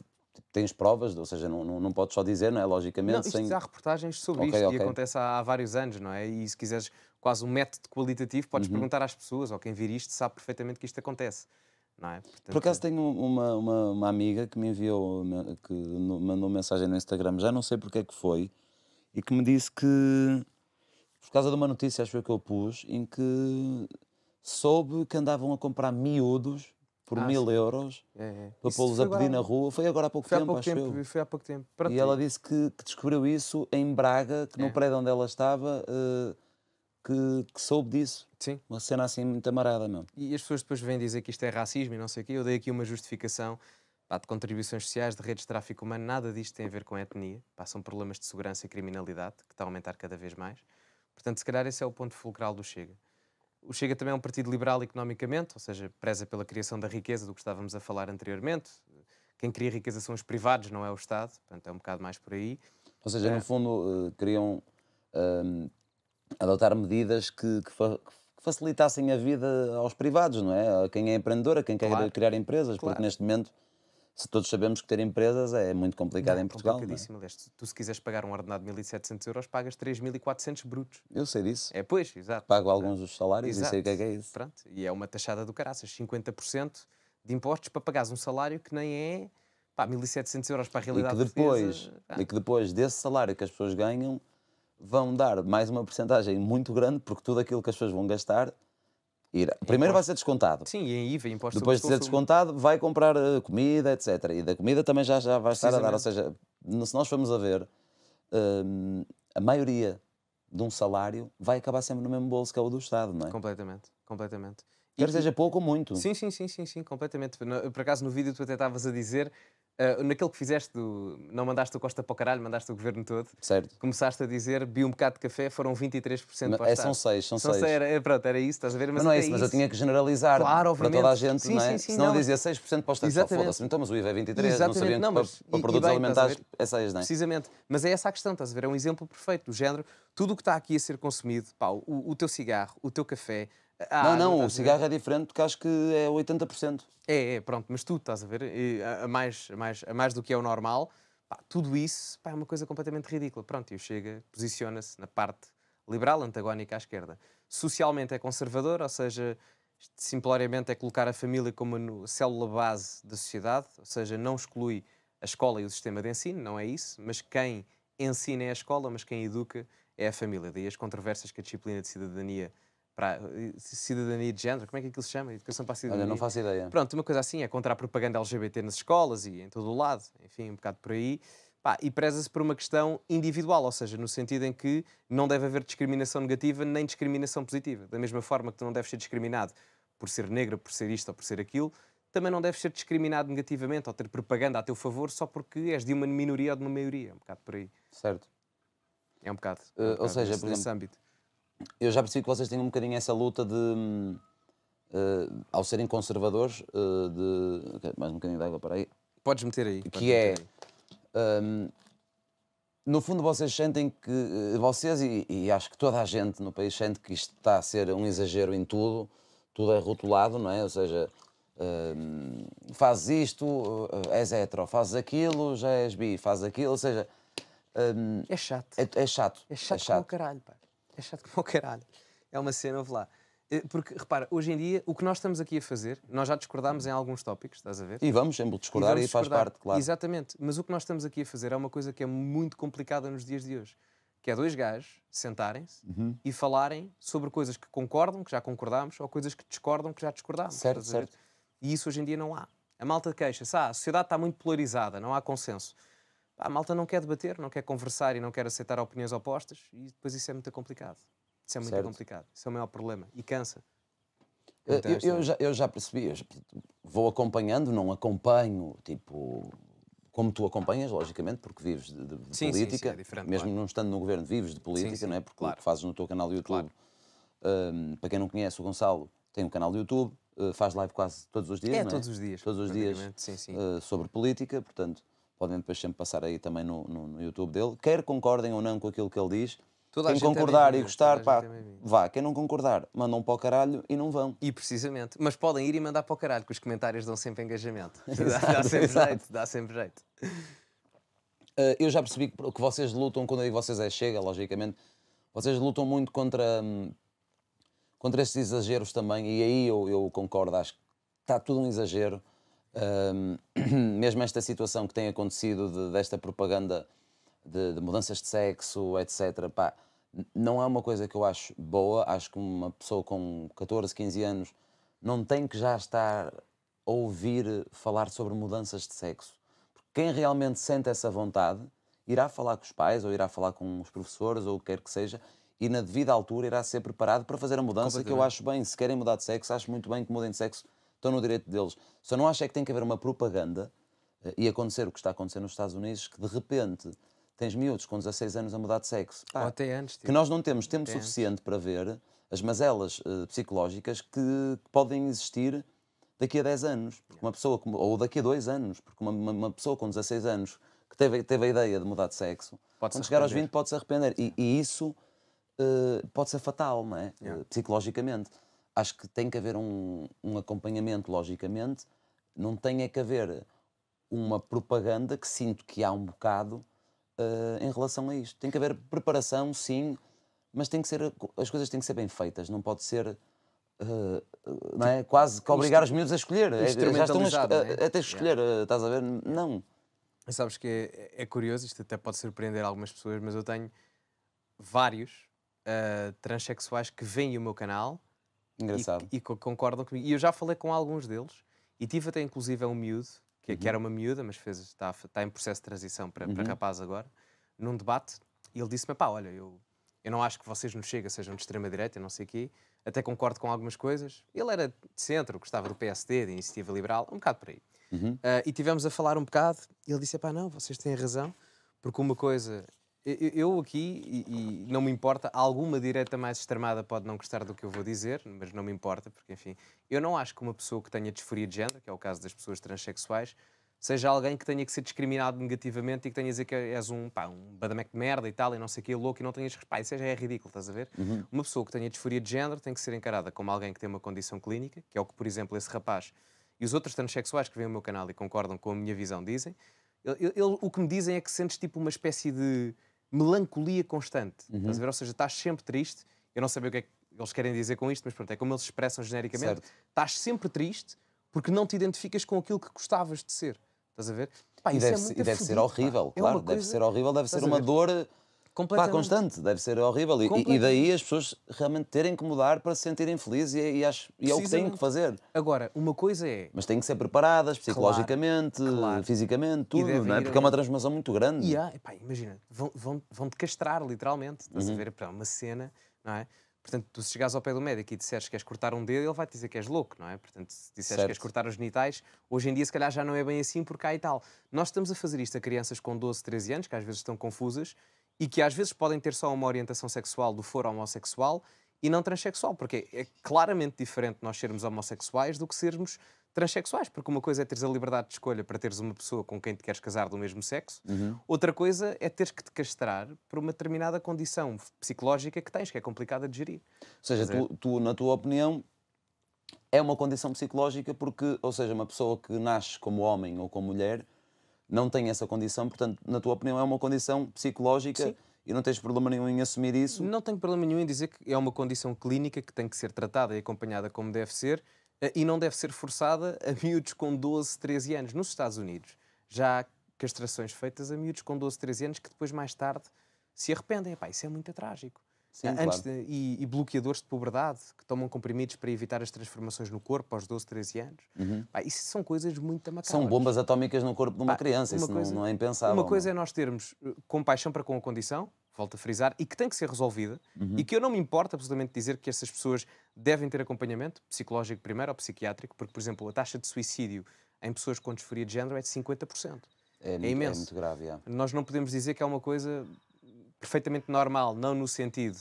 S1: tens provas, ou seja, não, não, não podes só dizer, não é? Logicamente, não, isto, sem... Há reportagens sobre okay, isto okay. e acontece
S2: há, há, vários anos, não é? E se quiseres quase um método qualitativo, podes uhum. perguntar às pessoas, ou quem vir isto sabe perfeitamente que isto acontece. Não é? Portanto, Por acaso
S1: tenho uma, uma, uma, amiga que me enviou, que mandou mensagem no Instagram, já não sei porque é que foi, e que me disse que por causa de uma notícia, acho que eu pus, em que soube que andavam a comprar miúdos por ah, mil sim. euros é, é. para pô-los a pedir na rua. Foi agora há pouco foi tempo, há pouco acho tempo, eu. Foi há pouco tempo. Para e ti. ela disse que, que, descobriu isso em Braga, que é. no prédio onde ela estava, uh, que, que, soube disso. Sim. Uma cena assim muito amarada mesmo. E as pessoas depois vêm dizer que isto é racismo e não sei o quê. Eu dei aqui uma justificação
S2: pá, de contribuições sociais, de redes de tráfico humano. Nada disto tem a ver com etnia. Pá, são problemas de segurança e criminalidade que está a aumentar cada vez mais. Portanto, se calhar esse é o ponto fulcral do Chega. O Chega também é um partido liberal economicamente, ou seja, preza pela criação da riqueza, do que estávamos a falar anteriormente. Quem cria riqueza são os privados, não é o Estado. Portanto, é um bocado mais por aí. Ou seja, é. no
S1: fundo, eh, queriam um, ehm, adotar medidas que, que, facilitassem a vida aos privados, não é? A quem é empreendedor, a quem quer criar empresas, claro. porque neste momento se todos sabemos que ter empresas é muito complicado não, em é Portugal. Complicadíssimo, não é? Tu se quiseres pagar um
S2: ordenado de 1.700 euros, pagas 3.400 brutos.
S1: Eu sei disso. É, pois, exato. Pago é. alguns dos salários exato. e sei o que é, que
S2: é isso. Pronto, e é uma taxada do caraças, 50% de impostos para pagares um salário que nem é pá, 1.700 euros para a realidade e que depois
S1: Ah. E que depois desse salário que as pessoas ganham, vão dar mais uma porcentagem muito grande, porque tudo aquilo que as pessoas vão gastar Ir, primeiro vai ser descontado. Sim, em IVA, imposto Depois de ser consumo. descontado, vai comprar eh, comida, etc. E da comida também já, já vai estar a dar. Ou seja, se nós formos a ver, ehm, a maioria de um salário vai acabar sempre no mesmo bolso que é o do Estado, não é? Completamente, completamente. Quer e, seja pouco ou muito. Sim, sim, sim, sim, sim, completamente. Por acaso no vídeo tu
S2: até estavas a dizer Uh, ah, naquele que fizeste, do, não mandaste o Costa para o caralho, mandaste o governo todo. Certo. Começaste a dizer, bi um bocado de café, foram 23% mas, para é, São seis, são, são seis. seis. Era, é, pronto, era isso,
S1: estás a ver? Mas, mas não é isso, mas eu tinha que generalizar claro, para toda a gente, sim, não é? Sim, sim, Senão não, eu dizia 6% para o Estado, só foda-se. Então, mas o IVA é 23%, Exatamente. não sabiam não, mas, para, para e, produtos e bem, alimentares é 6, não é? Precisamente.
S2: Mas é essa a questão, estás a ver? É um exemplo perfeito do género. Tudo o que está aqui a ser consumido, pá, o, o teu cigarro, o teu café, ah, não, não, o cigarro é diferente porque acho que é 80%. É, é, pronto, mas tu estás a ver, a, mais, a, mais, a mais do que é o normal, pá, tudo isso pá, é uma coisa completamente ridícula. Pronto, e o Chega posiciona-se na parte liberal, antagónica à esquerda. Socialmente é conservador, ou seja, simploriamente é colocar a família como célula base da sociedade, ou seja, não exclui a escola e o sistema de ensino, não é isso, mas quem ensina é a escola, mas quem educa é a família. Daí as controvérsias que a disciplina de cidadania para eh, cidadania de género, como é que aquilo se chama? Educação para a cidadania. Olha, não faço ideia. Pronto, uma coisa assim, é contra a propaganda LGBT nas escolas e em todo o lado, enfim, um bocado por aí. Pá, e preza-se por uma questão individual, ou seja, no sentido em que não deve haver discriminação negativa nem discriminação positiva. Da mesma forma que tu não deves ser discriminado por ser negra, por ser isto ou por ser aquilo, também não deves ser discriminado negativamente ou ter propaganda a teu favor só porque és de uma minoria ou de uma maioria, é um bocado
S1: por aí. Certo. É um bocado. Uh, um bocado ou seja, por exemplo, âmbito eu já percebi que vocês têm um bocadinho essa luta de. Uh, ao serem conservadores, uh, de. Okay, mais um bocadinho de água para aí. Podes meter aí. Que é. Um, no fundo, vocês sentem que. Eh, vocês e, e, acho que toda a gente no país sente que isto está a ser um exagero em tudo, tudo é rotulado, não é? Ou seja, um, fazes isto, és hetero, fazes aquilo, já és bi, fazes aquilo, ou seja. Um, é chato. É, é, chato. É chato, é chato. como
S2: caralho, pá é chato como o caralho. É uma cena, ouve lá. Eh, porque, repara, hoje em dia, o que nós estamos aqui a fazer, nós já discordámos em alguns tópicos, estás a ver? E vamos sempre discordar e, vamos e faz parte, claro. Exatamente. Mas o que nós estamos aqui a fazer é uma coisa que é muito complicada nos dias de hoje. Que é dois gajos sentarem-se uhum. e falarem sobre coisas que concordam, que já concordámos, ou coisas que discordam, que já discordámos. Certo, certo. E isso hoje em dia não há. A malta queixa-se, ah, a sociedade está muito polarizada, não há consenso a malta não quer debater, não quer conversar e não quer aceitar opiniões opostas e depois isso é muito complicado. Isso é muito certo. complicado. Isso é o maior problema e cansa.
S1: eu, eu, é? já, eu já percebi, eu já, vou acompanhando, não acompanho, tipo, como tu acompanhas, logicamente, porque vives de, de sim, política, sim, sim, é mesmo claro. não estando no governo, vives de política, não é? Porque claro. o que fazes no teu canal do YouTube, claro. um, para quem não conhece, o Gonçalo tem um canal do YouTube, eh, faz live quase todos os dias, é, é? todos os dias. Todos os dias sim, sim. Uh, sobre política, portanto, podem depois sempre passar aí também no, no, no YouTube dele. Quer concordem ou não com aquilo que ele diz, Toda quem é concordar é e gostar, pá, é vá. Quem não concordar, mandam para o caralho e não vão. E precisamente. Mas podem ir e mandar para o caralho, que os comentários dão sempre engajamento. exato, (laughs) dá, sempre jeito,
S2: dá sempre jeito.
S1: Uh, eu já percebi que, que, vocês lutam, quando aí vocês é chega, logicamente, vocês lutam muito contra, hum, contra esses exageros também, e aí eu, eu concordo, acho que está tudo um exagero. Um, (clears throat) mesmo esta situação que tem acontecido de, desta propaganda de, de, mudanças de sexo, etc., pá, não é uma coisa que eu acho boa. Acho que uma pessoa com 14, 15 anos não tem que já estar a ouvir falar sobre mudanças de sexo. Porque quem realmente sente essa vontade irá falar com os pais ou irá falar com os professores ou o que quer que seja e na devida altura irá ser preparado para fazer a mudança que eu acho bem. Se querem mudar de sexo, acho muito bem que mudem de sexo estão no direito deles. Só não acho é que tem que haver uma propaganda eh, e acontecer o que está acontecendo nos Estados Unidos, que de repente tens miúdos com 16 anos a mudar de sexo. Pá, Ou
S2: até antes. Tipo. Que nós não temos tempo suficiente
S1: antes. para ver as mazelas uh, psicológicas que podem existir daqui a 10 anos, porque uma pessoa ou daqui a 2 anos, porque uma, uma, uma, pessoa com 16 anos que teve, teve a ideia de mudar de sexo, pode -se quando chegar aos 20 pode se arrepender. E, e, isso uh, eh, pode ser fatal, não é? Yeah. Uh, psicologicamente acho que tem que haver um, um acompanhamento, logicamente, não tem é que haver uma propaganda que sinto que há um bocado uh, em relação a isto. Tem que haver preparação, sim, mas tem que ser as coisas têm que ser bem feitas, não pode ser Uh, não é? Quase que obrigar os miúdos a escolher. É, já estão a, é? a, a ter que escolher,
S2: yeah. Eh, estás a ver? Não. Sabes que é, é, curioso, isto até pode surpreender algumas pessoas, mas eu tenho vários uh, transexuais que veem o meu canal Engraçado. E, e concordam comigo. E eu já falei com alguns deles e tive até inclusive um miúdo, que, uhum. que era uma miúda, mas fez, está, está em processo de transição para, uhum. para rapaz agora, num debate, e ele disse-me: pá, olha, eu, eu não acho que vocês nos chegam sejam de extrema-direita, não sei o quê, até concordo com algumas coisas. Ele era de centro, gostava do PSD, de iniciativa liberal, um bocado por aí. Uhum. Uh, e tivemos a falar um bocado, e ele disse: pá, não, vocês têm razão, porque uma coisa eu aqui, e, e, não me importa, alguma direita mais extremada pode não gostar do que eu vou dizer, mas não me importa, porque enfim, eu não acho que uma pessoa que tenha disforia de género, que é o caso das pessoas transexuais, seja alguém que tenha que ser discriminado negativamente e que tenha a dizer que és um, pá, um badameco de merda e tal, e não sei o que, louco, e não tenhas respeito, isso já é, é ridículo, estás a ver? Uhum. Uma pessoa que tenha disforia de género tem que ser encarada como alguém que tem uma condição clínica, que é o que, por exemplo, esse rapaz e os outros transexuais que vêm ao meu canal e concordam com a minha visão dizem, o que me dizem é que sentes tipo uma espécie de melancolia constante. Uhum. Estás a ver? Ou seja, estás sempre triste. Eu não sei o que é que eles querem dizer com isto, mas pronto, é como eles expressam genericamente. Certo. Estás sempre triste porque não te identificas com aquilo que gostavas de ser.
S1: Estás a ver? Pá, e deve, é e deve fudido, ser horrível, pá. É claro. É deve ser horrível, deve Estás ser uma dor
S2: Completamente. Pá, constante,
S1: deve ser horrível. E, e, daí as pessoas realmente terem que mudar para se sentirem felizes e, e, acho, e é o que têm que fazer.
S2: Agora, uma
S1: coisa é. Mas têm que ser preparadas psicologicamente, claro, claro. fisicamente, tudo, não é? Porque é uma transformação muito grande. E há,
S2: epá, imagina, vão, vão, vão te castrar, literalmente. Estás uhum. a ver para é uma cena, não é? Portanto, tu se chegares ao pé do médico e disseres que queres cortar um dedo, ele vai te dizer que és louco, não é? Portanto, se disseres que queres cortar os genitais, hoje em dia se calhar já não é bem assim por cá e tal. Nós estamos a fazer isto a crianças com 12, 13 anos, que às vezes estão confusas, e que às vezes podem ter só uma orientação sexual do foro homossexual e não transexual, porque é claramente diferente nós sermos homossexuais do que sermos transexuais, porque uma coisa é teres a liberdade de escolha para teres uma pessoa com quem te queres casar do mesmo sexo, uhum. outra coisa é teres que te castrar por uma
S1: determinada condição psicológica que tens, que é complicada de gerir. Ou seja, tu, tu, na tua opinião, é uma condição psicológica porque, ou seja, uma pessoa que nasce como homem ou como mulher não têm essa condição, portanto, na tua opinião, é uma condição psicológica Sim. e não tens problema nenhum em assumir isso? Não tenho problema nenhum em dizer que é uma condição clínica que tem que ser tratada e
S2: acompanhada como deve ser eh, e não deve ser forçada a (laughs) miúdos com 12, 13 anos. Nos Estados Unidos já há castrações feitas a miúdos com 12, 13 anos que depois, mais tarde, se arrependem. Epá, isso é muito trágico. Sim, antes claro. de, e, e, bloqueadores de puberdade, que tomam comprimidos para evitar as transformações no corpo aos 12, 13 anos. Uhum. Pá, isso são coisas muito macabras. São bombas
S1: atómicas no corpo de uma Pá, criança, uma isso coisa, não, não, é impensável. Uma coisa
S2: não. é, é, é? nós termos eh, compaixão para com a condição, volto a frisar, e que tem que ser resolvida, uhum. e que eu não me importo absolutamente dizer que essas pessoas devem ter acompanhamento, psicológico primeiro ou psiquiátrico, porque, por exemplo, a taxa de suicídio em pessoas com disforia de género é de 50%. É, é, é imenso. É muito grave, é. Nós não podemos dizer que é uma coisa perfeitamente normal, não no sentido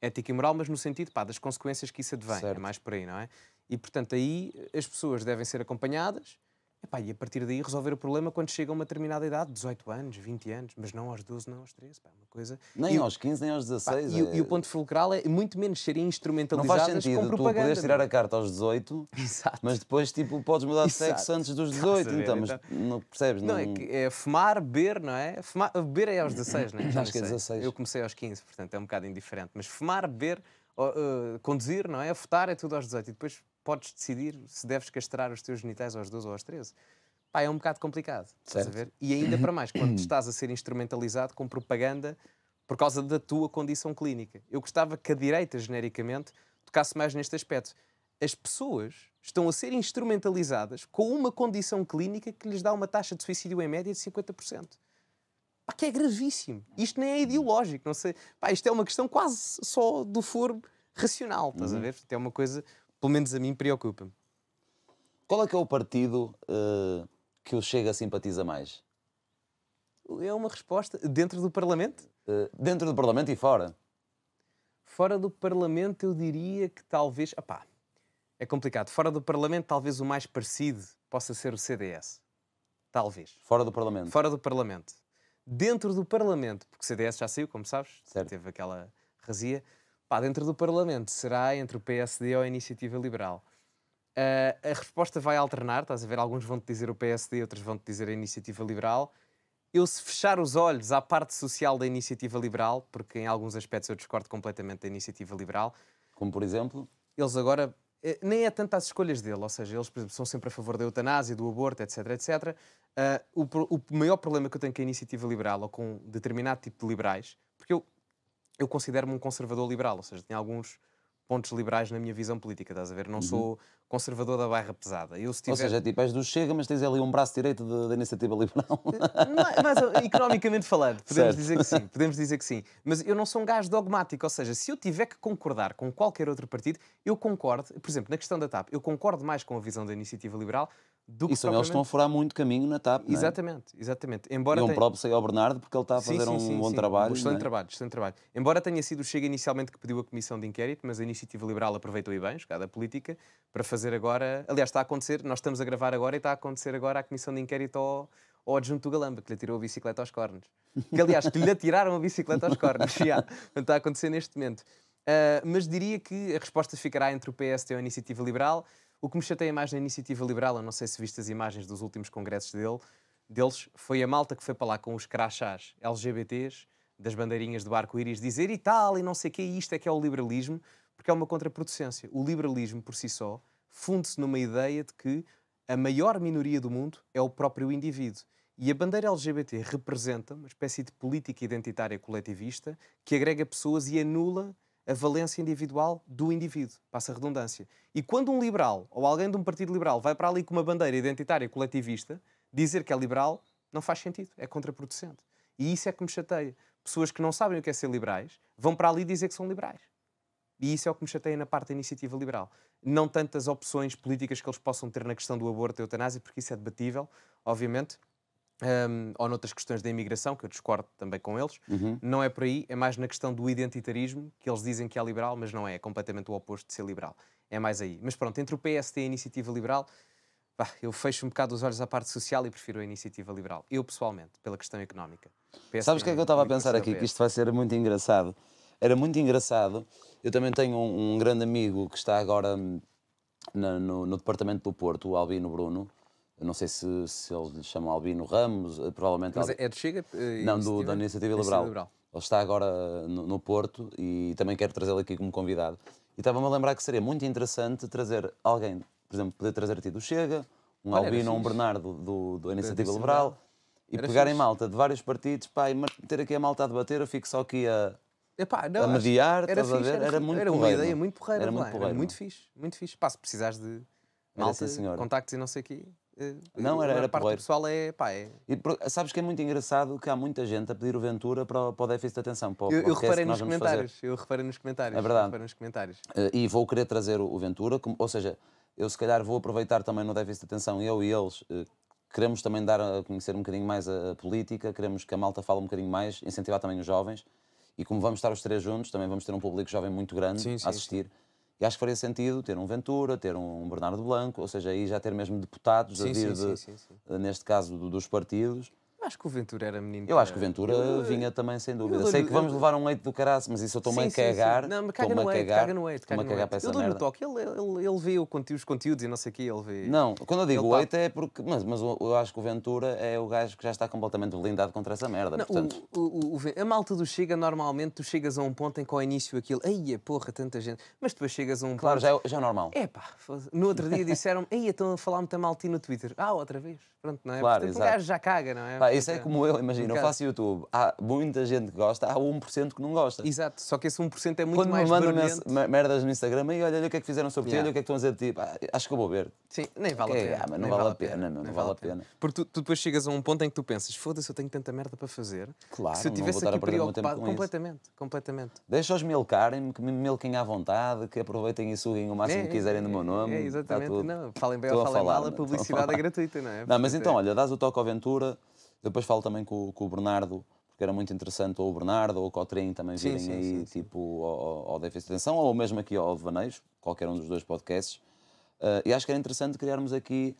S2: ético e moral, mas no sentido pá, das consequências que isso advém. É certo. É mais por aí, não é? E, portanto, aí as pessoas devem ser acompanhadas, Epá, e a partir daí resolver o problema quando chega a uma determinada idade, 18 anos, 20 anos, mas não aos 12, não aos 13, pá, é uma coisa... Nem e aos 15, nem aos 16. Pá, é... e, e, o é- ponto fulcral é muito menos serem instrumentalizadas Não faz sentido, tu podes tirar
S1: a é? carta aos 18, (laughs) Exato. mas depois tipo, podes mudar de Exato. sexo antes dos 18, então, mas então. não percebes? Não, não... É, que é fumar, beber, não é? Fumar, beber é aos 16, não é? (coughs) Acho que é 16. Eu
S2: comecei aos 15, portanto é um bocado indiferente, mas fumar, beber, eh, conduzir, não é? Votar é tudo aos 18 e depois podes decidir se deves castrar os teus genitais aos 12 ou aos 13. Pá, é um bocado complicado. E ainda para mais, quando (clears throat) estás a ser instrumentalizado com propaganda por causa da tua condição clínica. Eu gostava que a direita, genericamente, tocasse mais neste aspecto. As pessoas estão a ser instrumentalizadas com uma condição clínica que lhes dá uma taxa de suicídio em média de 50%. Pá, que é gravíssimo. Isto nem é ideológico. Não sei. Pá, isto é uma questão quase só do foro racional, estás uhum. a ver? É uma coisa
S1: pelo menos a mim, preocupa-me. Qual é que é o partido uh, que o Chega simpatiza mais? É uma resposta dentro do Parlamento? Uh, dentro do Parlamento e fora. Fora do Parlamento, eu diria que talvez. Opá,
S2: é complicado. Fora do Parlamento, talvez o mais parecido possa ser o CDS. Talvez. Fora do Parlamento. Fora do Parlamento. Dentro do Parlamento, porque o CDS já saiu, como sabes, certo. teve aquela razia pá, dentro do Parlamento, será entre o PSD ou a Iniciativa Liberal? Uh, a resposta vai alternar, estás a ver? Alguns vão-te dizer o PSD, outros vão-te dizer a Iniciativa Liberal. Eu, se fechar os olhos à parte social da Iniciativa Liberal, porque em alguns aspectos eu discordo completamente da Iniciativa Liberal. Como por exemplo? Eles agora. Eh, nem é tanto as escolhas dele, ou seja, eles, por exemplo, são sempre a favor da eutanásia, do aborto, etc, etc. Uh, o, o maior problema que eu tenho com a Iniciativa Liberal ou com um determinado tipo de liberais, porque eu eu considero-me um conservador liberal, ou seja, tenho alguns pontos liberais na minha visão política, estás
S1: a ver? Não uhum. sou conservador da barra pesada. Eu, se tiver... Ou seja, tipo, és do Chega, mas tens ali um braço direito da iniciativa liberal. (laughs) É, mas, uh, economicamente falando, podemos certo. dizer que sim, podemos dizer que sim.
S2: Mas eu não sou um gajo dogmático, ou seja, se eu tiver que concordar com qualquer outro partido, eu concordo, por exemplo, na questão da TAP, eu concordo mais com a visão da iniciativa liberal do que. E Samuel propriamente... estão a furar muito caminho na TAP. É? Exatamente, exatamente. Embora e um tenha... próprio sei ao Bernardo, porque ele está a fazer sim, sim, um sim, bom trabalho. Um excelente é? trabalho, excelente trabalho. Embora tenha sido o Chega inicialmente que pediu a comissão de inquérito, mas a iniciativa liberal aproveitou e bem, jogada política, para fazer agora. Aliás, está a acontecer, nós estamos a gravar agora e está a acontecer agora a comissão de inquérito ao, ao adjunto do Galamba, que lhe tirou a bicicleta aos cornos.
S1: (laughs) Que, aliás, que lhe
S2: atiraram a bicicleta aos cornos. Já, está a acontecer neste momento. Uh, mas diria que a resposta ficará entre o PST e a Iniciativa Liberal. O que me chateia mais na iniciativa liberal, eu não sei se viste as imagens dos últimos congressos dele, deles, foi a malta que foi para lá com os crachás LGBTs, das bandeirinhas do arco-íris, dizer e tal, e não sei o que e isto é que é o liberalismo, porque é uma contraproducência. O liberalismo, por si só, funde-se numa ideia de que a maior minoria do mundo é o próprio indivíduo. E a bandeira LGBT representa uma espécie de política identitária coletivista que agrega pessoas e anula a valência individual do indivíduo, passa a redundância. E quando um liberal ou alguém de um partido liberal vai para ali com uma bandeira identitária coletivista, dizer que é liberal não faz sentido, é contraproducente. E isso é que me chateia. Pessoas que não sabem o que é ser liberais vão para ali dizer que são liberais. E isso é o que me chateia na parte da iniciativa liberal. Não tantas opções políticas que eles possam ter na questão do aborto e eutanásia, porque isso é debatível, obviamente, um, ou noutras questões da imigração, que eu discordo também com eles, uhum. não é por aí, é mais na questão do identitarismo, que eles dizem que é liberal, mas não é, é completamente o oposto de ser liberal. É mais aí. Mas pronto, entre o PST e a iniciativa liberal, eu fecho um bocado os olhos à parte social e prefiro a iniciativa liberal. Eu, pessoalmente, pela questão económica.
S1: Sabes o que é que eu estava a pensar aqui? Que isto vai ser muito engraçado. Era muito engraçado. Eu também tenho um, um grande amigo que está agora hum, na, no, no departamento do Porto, o Albino Bruno não sei se, se eles lhe chamam Albino Ramos, eh, provavelmente. Mas é
S2: de Chega? Eh, não, do, da Iniciativa Liberal. Liberal.
S1: Ele está agora eh, no, no Porto e também quero trazê-lo aqui como convidado. E estava-me a lembrar que seria muito interessante trazer alguém, por exemplo, poder trazer a ti do Chega, um Olha, Albino ou um Bernardo do, do, da Iniciativa Liberal e era pegar fixe. em malta de vários partidos, pá, e ter aqui a malta a debater, eu fico só aqui a,
S2: Epá, não, a mediar, era, fixe, a ver? Era, era, muito Era porreiro. uma ideia muito porreira, era muito, é? porreiro. Era muito fixe, muito fixe. Pá, se precisares de malta, contactos e não sei o quê. Eh, Não, era, era a parte pessoal é,
S1: pá, é... E, sabes que é muito engraçado que há muita gente a pedir o Ventura para, o, para o déficit de atenção. Para eu, eu reparei nos comentários. Fazer. Eu reparei nos comentários. É verdade. nos comentários. Eh, e vou querer trazer o Ventura, como, ou seja, eu se calhar vou aproveitar também no déficit de atenção, eu e eles, eh, queremos também dar a conhecer um bocadinho mais a, a, política, queremos que a malta fale um bocadinho mais, incentivar também os jovens. E como vamos estar os três juntos, também vamos ter um público jovem muito grande sim, sim, a assistir. Sim. E acho que faria sentido ter um Ventura, ter um Bernardo Blanco, ou seja, aí já ter mesmo deputados sim, a vir, sim, de, sim, neste caso, do, dos partidos.
S2: Acho que o Ventura era menino. Eu acho que o Ventura eu, vinha também, sem dúvida. Sei que vamos levar
S1: um leite do caraço, mas isso eu estou a cagar. Sim, Não, mas caga no leite, caga no leite. Caga no leite. Eu dou toque,
S2: ele, ele, ele vê os conteúdos e não sei o que, ele vê.
S1: Não, quando eu digo ele leite é porque. Mas, mas eu acho que o Ventura é o gajo que já está completamente blindado contra essa merda. Não, portanto...
S2: o, o, o, a malta do Chega, normalmente, tu chegas a um ponto em que ao início aquilo. Ai, porra, tanta gente. Mas depois chegas a um claro, ponto. Claro, já, já é, é normal. É pá, no outro dia disseram-me, ai, estão a falar muito mal ti no Twitter. Ah, outra vez. Pronto, não é? Claro, portanto, o gajo já caga, não é? isso é como eu, imagina, um eu faço
S1: YouTube, há muita gente que gosta, há 1% que não gosta. Exato, só que esse 1% é muito mais Quando me mandam merdas no Instagram, e olha, olha o que é que fizeram sobre yeah. ti, o que é que estão a dizer de ti, pá, acho que eu vou ver.
S2: Sim, nem vale okay, a pena. Ah, não vale a pena,
S1: pena não vale a pena.
S2: Porque tu, tu, depois chegas a um ponto em que tu pensas, foda-se, eu tenho tanta merda para fazer,
S1: claro, se eu tivesse aqui preocupado, completamente,
S2: isso. completamente.
S1: Deixa-os milcarem-me, que me milquem à vontade, que aproveitem e suguem o máximo é, que quiserem do meu é, nome. É, tá exatamente, não, falem bem ou falem mal, a publicidade é gratuita, não é? Não, mas então, é. olha, dás o toque à aventura. Depois falo também com, com o Bernardo, porque era muito interessante ou o Bernardo ou o Cotrim também sim, virem sim, aí, sim, tipo, ao, defesa de Atenção, ou mesmo aqui ao Devaneios, qualquer um dos dois podcasts. Uh, e acho que era interessante criarmos aqui.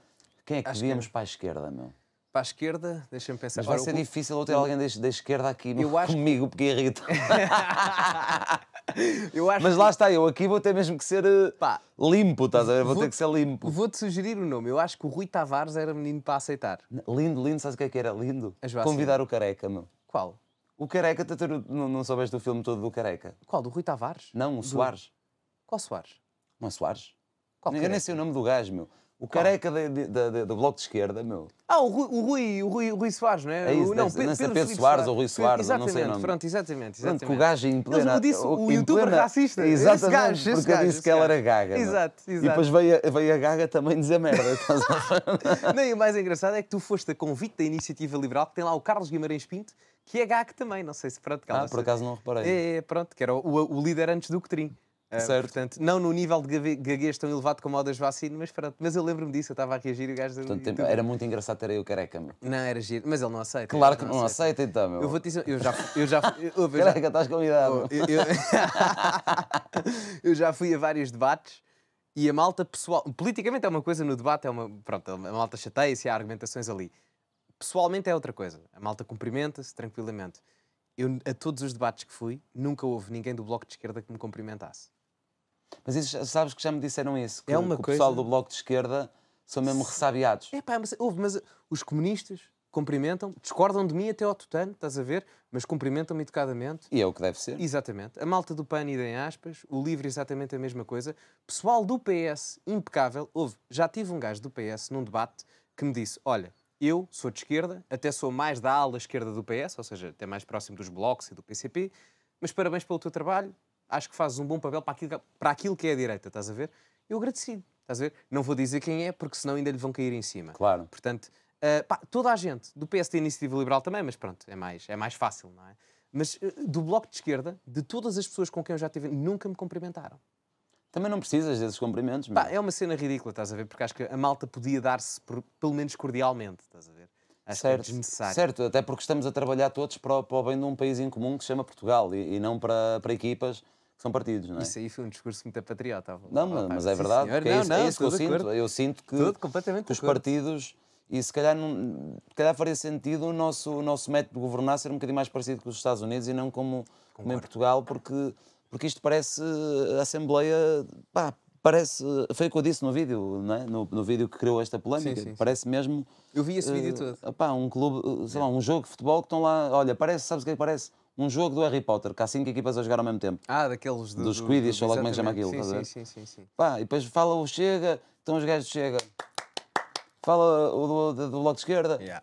S1: Quem é que acho víamos que... É. para a esquerda, meu? para a esquerda, deixa-me pensar. Mas vai Ora, ser o... difícil eu ter alguém da, esquerda aqui eu comigo, acho... porque é irrita. (laughs) (laughs) (laughs) Mas lá está, eu aqui vou ter mesmo que ser eh, Pá, limpo,
S2: estás a ver? Vou, vou, ter que ser limpo. Vou-te sugerir o um nome. Eu acho que o Rui Tavares era menino para aceitar. Lindo,
S1: lindo, sabes o que é que era lindo? Convidar o Careca, meu. Qual? O Careca, tu não, não soubeste do filme todo do Careca? Qual? Do Rui Tavares? Não, o do... Soares. Qual Soares? Não é Soares? Qual eu nem sei o nome do gajo, meu. O careca de, de, de, do Bloco de Esquerda, meu.
S2: Ah, o Rui, o Rui, o Rui Soares, não é? é isso, o, não, deve, Pedro, Pedro, Pedro Soares ou Rui Soares, não sei o nome. Pronto, exatamente, exatamente. Pronto,
S1: o gajo em plena... Ele disse, o youtuber plena, racista. Exatamente, esse gajo, porque esse disse que ela era gaga. Exato, exato. E depois veio, veio a gaga também dizer merda. (laughs) não, e o mais engraçado é que tu foste a convite
S2: da Iniciativa Liberal, que tem lá o Carlos Guimarães Pinto, que é gaga também, não sei se pronto... Ah, por acaso não reparei. É, é, pronto, que era o, o líder antes do Cotrim. É. Certo. Portanto, não no nível de gaguez tão elevado como o das vacinas, mas pronto. Mas eu lembro-me disso, eu estava a reagir e o gajo... Portanto, era
S1: muito engraçado ter aí o careca, meu.
S2: Não, era giro, mas ele não aceita. Claro que não, não
S1: aceita. aceita. então, meu. Eu vou te dizer, eu já... Eu já eu, eu, careca, estás convidado. Oh, eu, eu...
S2: (laughs) eu já fui a vários debates e a malta pessoal... Politicamente é uma coisa, no debate é uma... Pronto, é a malta chateia-se, há argumentações ali. Pessoalmente é outra coisa. A malta cumprimenta-se tranquilamente. Eu, a todos os debates que fui,
S1: nunca houve ninguém do Bloco de Esquerda que me cumprimentasse. Mas isso, sabes que já me disseram isso, é que, é uma que coisa... o pessoal do Bloco de Esquerda são mesmo ressabiados.
S2: É pá, mas, ouve, mas os comunistas cumprimentam, discordam de mim até ao tutano, estás a ver? Mas cumprimentam-me educadamente.
S1: E é o que deve ser.
S2: Exatamente. A malta do PAN, idem aspas, o LIVRE exatamente a mesma coisa. Pessoal do PS, impecável. Houve, já tive um gajo do PS num debate que me disse, olha, eu sou de esquerda, até sou mais da ala esquerda do PS, ou seja, até mais próximo dos blocos e do PCP, mas parabéns pelo teu trabalho, acho que fazes um bom papel para aquilo, para aquilo que é a direita, estás a ver? Eu agradeci, estás a ver? Não vou dizer quem é, porque senão ainda lhe vão cair em cima. Claro. Portanto, uh, pá, toda a gente, do PSD Iniciativa Liberal também, mas pronto, é mais, é mais fácil, não é? Mas uh, do Bloco de Esquerda, de todas as pessoas com quem eu já tive, nunca me cumprimentaram. Também não precisas desses cumprimentos, Pá, é uma cena ridícula, estás a ver? Porque acho que a malta podia dar-se, pelo menos cordialmente, estás a ver? Acho certo, que é desnecessário. Certo,
S1: até porque estamos a trabalhar todos para, para o bem de um país em comum que se chama Portugal e, e não para, para equipas são partidos, não é? Isso aí foi um discurso muito patriota. Não, mas, mas ah, é verdade, senhor, é não, é isso, não, é isso que eu sinto. Eu sinto que, tudo, os partidos, e se calhar, não, calhar faria sentido o nosso, o nosso método de governar ser um bocadinho mais parecido com os Estados Unidos e não como, como em Portugal, porque, porque isto parece a Assembleia. Pá, parece. Foi o que eu disse no vídeo, não é? no, no vídeo que criou esta polémica. Sim, sim, parece sim. mesmo. Eu vi esse uh, vídeo eh, todo. Opá, um clube, eh, sei é. lá, um jogo de futebol que estão lá. Olha, parece, sabes o que é que parece? um jogo do Harry Potter, que há cinco equipas a jogar ao mesmo tempo.
S2: Ah, daqueles do, dos Quidditch, do, do, sei lá como é que chama aquilo. Sim, sim, sim, sim, sim.
S1: Pá, e depois fala o Chega, então os gajos Chega. Fala o do, do, Bloco de Esquerda. Yeah.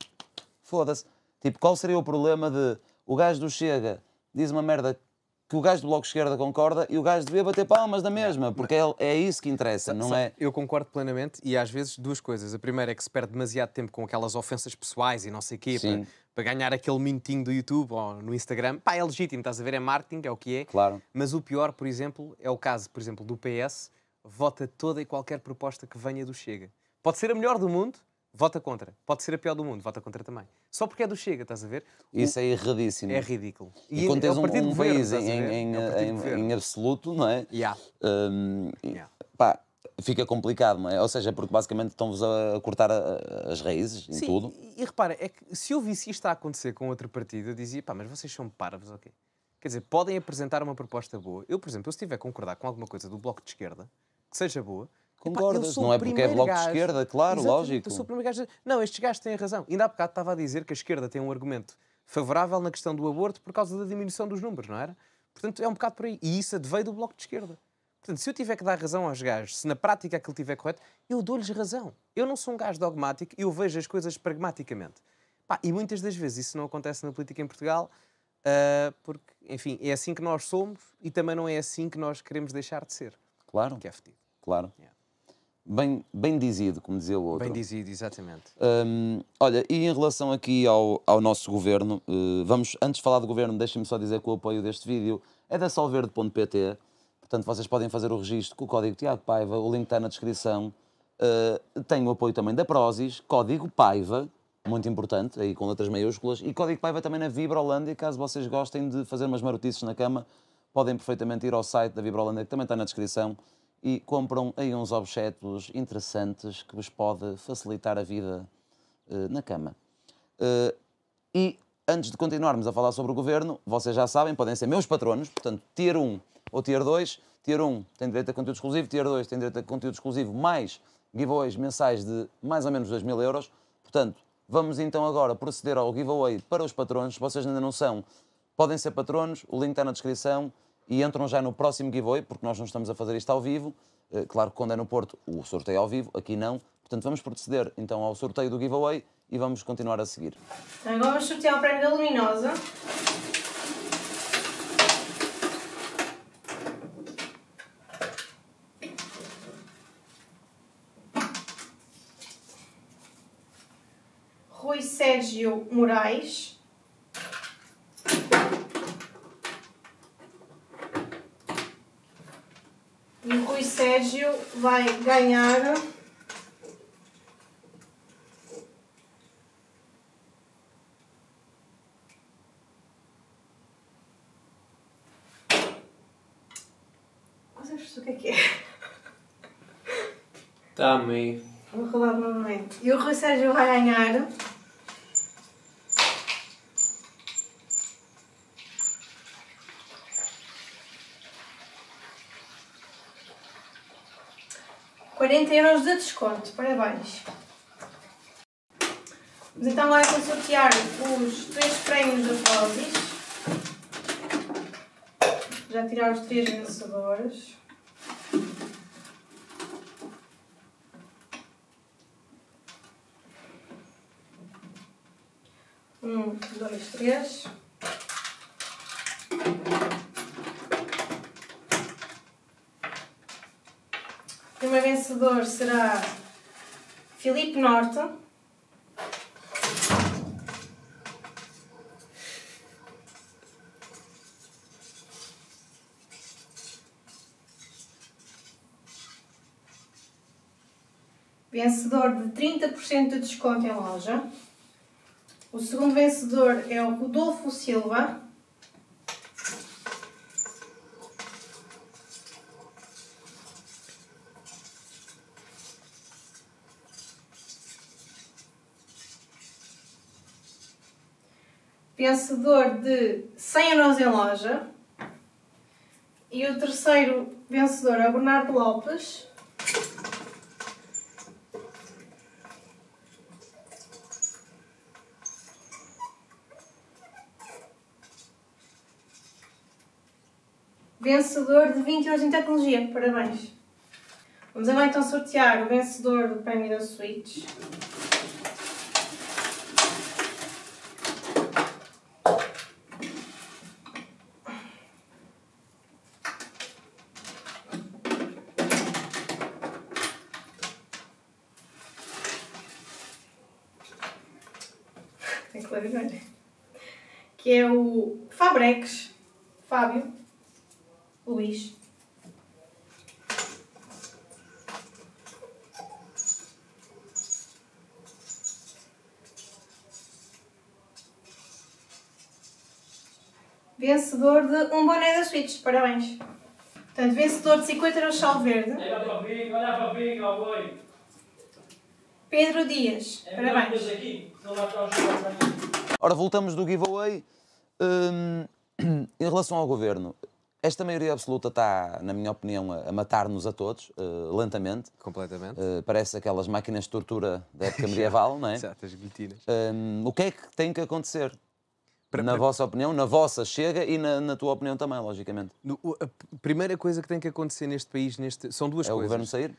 S1: Foda-se. Tipo, qual seria o problema de o gajo do Chega diz uma merda que o gajo do Bloco Esquerda concorda e o gajo devia bater palmas da mesma, porque é, é isso que interessa, não é? Eu concordo plenamente e às vezes duas coisas.
S2: A primeira é que se perde demasiado tempo com aquelas ofensas pessoais e não sei o quê para, para, ganhar aquele minutinho do YouTube ou no Instagram. Pá, é legítimo, estás a ver, é marketing, é o que é. Claro. Mas o pior, por exemplo, é o caso, por exemplo, do PS, vota toda e qualquer proposta que venha do Chega. Pode ser a melhor do mundo, vota contra. Pode ser a pior do mundo, vota contra também. Só porque é do Chega, estás a ver? Isso o... é erradíssimo. É ridículo. E, e quando é tens é um, um país em, em, é em, em,
S1: absoluto, não é? Yeah. Um, yeah. Pá, fica complicado, não é? Ou seja, porque basicamente estão-vos a cortar as raízes em tudo.
S2: E, e repara, é que se eu visse isto a acontecer com outro partido, eu dizia, pá, mas vocês são parvos, ok? Quer dizer, podem apresentar uma proposta boa. Eu, por exemplo, eu se tiver a concordar com alguma coisa do Bloco de Esquerda, que seja boa, Concordas, não é porque é bloco gajo. de esquerda, claro, Exatamente, lógico. sou o gajo. Não, estes gajos têm razão. Ainda há bocado estava a dizer que a esquerda tem um argumento favorável na questão do aborto por causa da diminuição dos números, não era? Portanto, é um bocado por aí. E isso adveio do bloco de esquerda. Portanto, se eu tiver que dar razão aos gajos, se na prática aquilo estiver correto, eu dou-lhes razão. Eu não sou um gajo dogmático, eu vejo as coisas pragmaticamente. Pá, e muitas das vezes isso não acontece na política em Portugal, uh, porque, enfim, é assim que nós somos e também não é assim que nós queremos deixar de ser.
S1: Claro. Que é fedido. Claro. Yeah bem, bem dizido, como dizia o outro. Bem dizido, exatamente. Um, olha, e em relação aqui ao, ao nosso governo, uh, vamos, antes de falar do governo, deixem-me só dizer que o apoio deste vídeo é da solverde.pt, portanto vocês podem fazer o registro com o código Tiago Paiva, o link está na descrição. Uh, tem o apoio também da Prozis, código Paiva, muito importante, aí com letras maiúsculas, e código Paiva também na Vibrolândia, caso vocês gostem de fazer umas marotices na cama, podem perfeitamente ir ao site da Vibrolândia, que também está na descrição, e compram aí uns objetos interessantes que vos pode facilitar a vida uh, na cama. Uh, e antes de continuarmos a falar sobre o governo, vocês já sabem, podem ser meus patronos, portanto, tier 1 ou tier 2. Tier 1 tem direito a conteúdo exclusivo, tier 2 tem direito a conteúdo exclusivo mais giveaways mensais de mais ou menos 2 mil euros. Portanto, vamos então agora proceder ao giveaway para os patronos. Se vocês ainda não são, podem ser patronos, o link está na descrição e entram já no próximo giveaway, porque nós não estamos a fazer isto ao vivo. Eh, claro que quando é no Porto, o sorteio é ao vivo, aqui não. Portanto, vamos proceder então ao sorteio do giveaway e vamos continuar a seguir.
S3: Agora então, vamos sortear o prémio da Luminosa. Rui Sérgio Moraes. O Sérgio vai ganhar Mas o que é que é?
S2: Tá, meio.
S3: Vou rolar novamente. E o Rui Sérgio vai ganhar 40 euros de desconto. Parabéns! Vamos então agora sortear os três prémios da Fosis. Já tirar os três vencedores. Um, dois, três. O primeiro vencedor será Filipe Norte. Vencedor de 30% de desconto em loja. O segundo vencedor é o Rodolfo Silva. vencedor de 100 euros em loja. E o terceiro vencedor é o Bernardo Lopes. Vencedor de 20 euros em tecnologia. Parabéns. Vamos agora então sortear o vencedor do prémio da Switch. Breques. Fábio. Luís. Vencedor de um boné da Switch. Parabéns. Portanto, vencedor de 50 euros sal verde. Olha para bingo, olha para bingo, Pedro Dias. É parabéns.
S1: Ora, voltamos do giveaway. Hum, (clears throat) em relação ao governo, esta maioria absoluta está, na minha opinião, a matar-nos a todos, uh, lentamente. Completamente. Uh, parece aquelas máquinas de tortura da época (laughs) medieval, não é? Exato, as guilhotinas. Um, o que é que tem que acontecer? Para, na para... vossa opinião, na vossa chega e na, na tua opinião também, logicamente. No, a primeira coisa que tem que acontecer neste país neste... são duas é coisas. É o governo sair?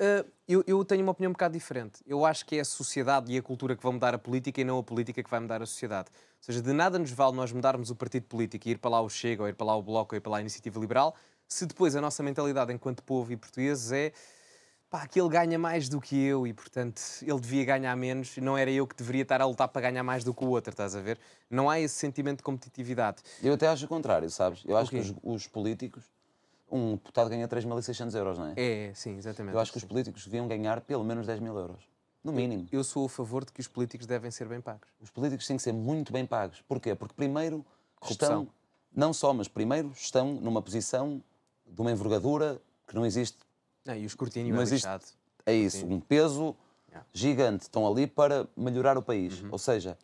S2: Uh, eu, eu, tenho uma opinião um bocado diferente. Eu acho que é a sociedade e a cultura que vão mudar a política e não a política que vai mudar a sociedade. Ou seja, de nada nos vale nós mudarmos o partido político e ir para lá o Chega, ou ir para lá o Bloco, ou ir para lá a Iniciativa Liberal, se depois a nossa mentalidade enquanto povo e portugueses é pá, que ele ganha mais do que eu e, portanto, ele devia ganhar menos, e não era eu que deveria estar a lutar para ganhar mais do que o outro, estás a ver? Não há esse sentimento de competitividade.
S1: Eu até acho o contrário, sabes? Eu acho okay. que os, os, políticos. Um deputado ganha 3.600 euros, não é?
S2: É, sim, exatamente. Eu acho que os
S1: políticos deviam ganhar pelo menos 10 mil euros. No mínimo. Eu, eu sou a favor de que os políticos devem ser bem pagos. Os políticos têm que ser muito bem pagos. Porquê? Porque primeiro Corrupção. estão, não só, mas primeiro estão numa posição de uma envergadura que não existe. Não, e o escrutínio é não é existe, É isso, um peso yeah. gigante. Estão ali para melhorar o país. Uhum. Ou seja,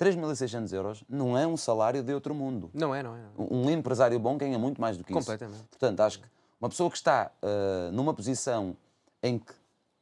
S1: 3.600 euros não é um salário de outro mundo. Não é, não é. Não é. Um empresário bom ganha muito mais do que Completamente. isso. Completamente. Portanto, acho que uma pessoa que está uh, numa posição em que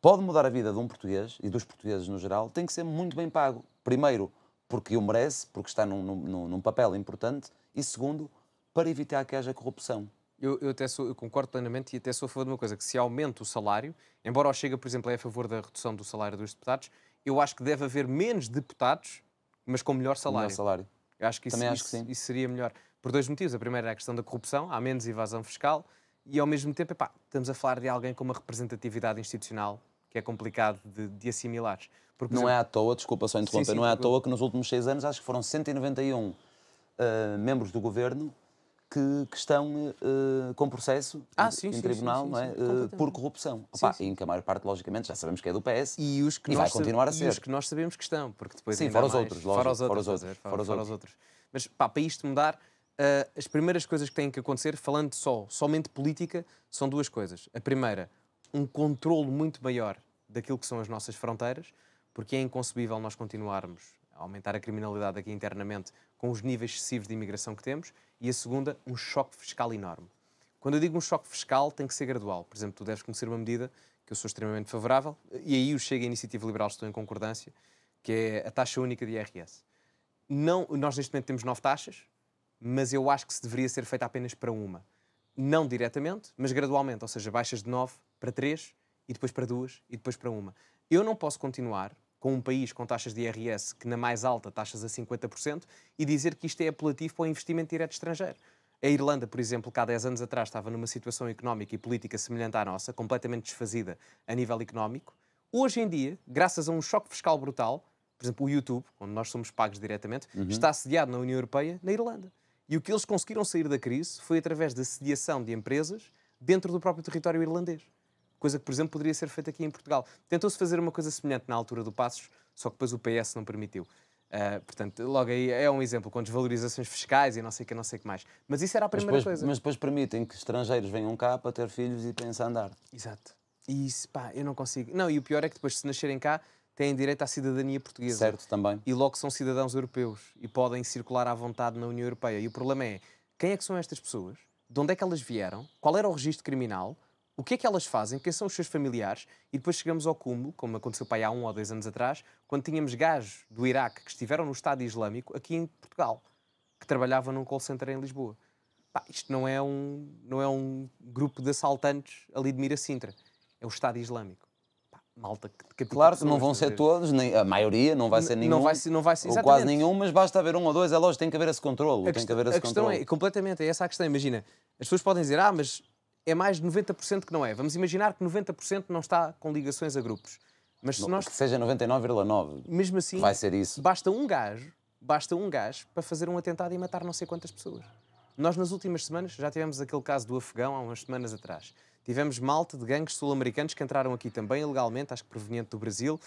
S1: pode mudar a vida de um português e dos portugueses no geral, tem que ser muito bem pago. Primeiro, porque o merece, porque está num, num, num papel importante, e segundo, para evitar que haja corrupção. Eu, eu até sou, eu concordo plenamente e até sou a favor de uma coisa, que se aumenta o salário,
S2: embora o Chega, por exemplo, é a favor da redução do salário dos deputados, eu acho que deve haver menos deputados, mas com melhor salário. Melhor salário. Eu acho que isso, acho isso, isso seria melhor. Por dois motivos. A primeira é a questão da corrupção, há menos evasão fiscal, e ao mesmo tempo, epá, estamos a falar de alguém com uma representatividade institucional que é complicado de, de assimilar. Porque, não é exemplo... é à
S1: toa, desculpa só interromper, sim, sim, não é à toa que nos últimos seis anos acho que foram 191 uh, eh, membros do governo que, que estão uh, com processo ah, sim, em tribunal não é? Uh, por corrupção. Opa, em que a maior parte, logicamente, já sabemos que é do PS e, os que e vai continuar a ser. E os que nós sabemos que estão, porque depois. Sim, fora os, outros, lógico, fora os outros, fora os outros. Fora, fora, fora os outros.
S2: Mas pá, para isto mudar, as primeiras coisas que têm que acontecer, falando só, somente política, são duas coisas. A primeira um controlo muito maior daquilo que são as nossas fronteiras, porque é inconcebível nós continuarmos a aumentar a criminalidade aqui internamente com os níveis excessivos de imigração que temos, e a segunda, um choque fiscal enorme. Quando eu digo um choque fiscal, tem que ser gradual. Por exemplo, tu deves conhecer uma medida que eu sou extremamente favorável, e aí o Chega e a Iniciativa Liberal estou em concordância, que é a taxa única de IRS. Não, nós neste momento temos nove taxas, mas eu acho que se deveria ser feita apenas para uma. Não diretamente, mas gradualmente, ou seja, baixas de nove para três, e depois para duas, e depois para uma. Eu não posso continuar com um país com taxas de IRS que na mais alta taxas a 50% e dizer que isto é apelativo para o investimento direto estrangeiro. A Irlanda, por exemplo, que há 10 anos atrás estava numa situação económica e política semelhante à nossa, completamente desfazida a nível económico, hoje em dia, graças a um choque fiscal brutal, por exemplo, o YouTube, onde nós somos pagos diretamente, uhum. está assediado na União Europeia, na Irlanda. E o que eles conseguiram sair da crise foi através da sediação de empresas dentro do próprio território irlandês coisa que, por exemplo, poderia ser feita aqui em Portugal. Tentou-se fazer uma coisa semelhante na altura do Passos, só que depois o PS não permitiu. Uh, portanto, logo aí é um exemplo, com desvalorizações fiscais e não sei o que, não sei que mais. Mas isso era a primeira mas depois, coisa. Mas depois permitem que estrangeiros venham cá para ter filhos e pensar andar. Exato. E isso, pá, eu não consigo. Não, e o pior é que depois, se nascerem cá, têm direito à cidadania portuguesa. Certo, também. E logo são cidadãos europeus e podem circular à vontade na União Europeia. E o problema é, quem é que são estas pessoas? De onde é que elas vieram? Qual era o registro criminal? o que é que elas fazem, quem são os seus familiares, e depois chegamos ao cúmulo, como aconteceu para aí há um ou dois anos atrás, quando tínhamos gajos do Iraque que estiveram no Estado Islâmico aqui em Portugal, que trabalhavam num call center em Lisboa. Pá, isto não é, um, não é um grupo de assaltantes ali de Mira Sintra, é o Estado Islâmico.
S1: malta que Claro que não vão ser todos, nem, a maioria não vai ser nenhum. Não vai ser, não vai ser ou quase nenhum, mas basta haver um ou dois, é lógico, tem que haver esse controle. A, tem que haver esse a questão é,
S2: completamente, é essa a questão. Imagina, as pessoas podem dizer, ah, mas é mais de 90% que não é. Vamos imaginar que 90% não está
S1: com ligações a grupos. Mas se nós... Que seja 99,9%. Mesmo assim, vai ser isso. basta um
S2: gajo, basta um gajo para fazer um atentado e matar não sei quantas pessoas. Nós, nas últimas semanas, já tivemos aquele caso do afegão há umas semanas atrás. Tivemos malta de gangues sul-americanos que entraram aqui também ilegalmente, acho que proveniente do Brasil,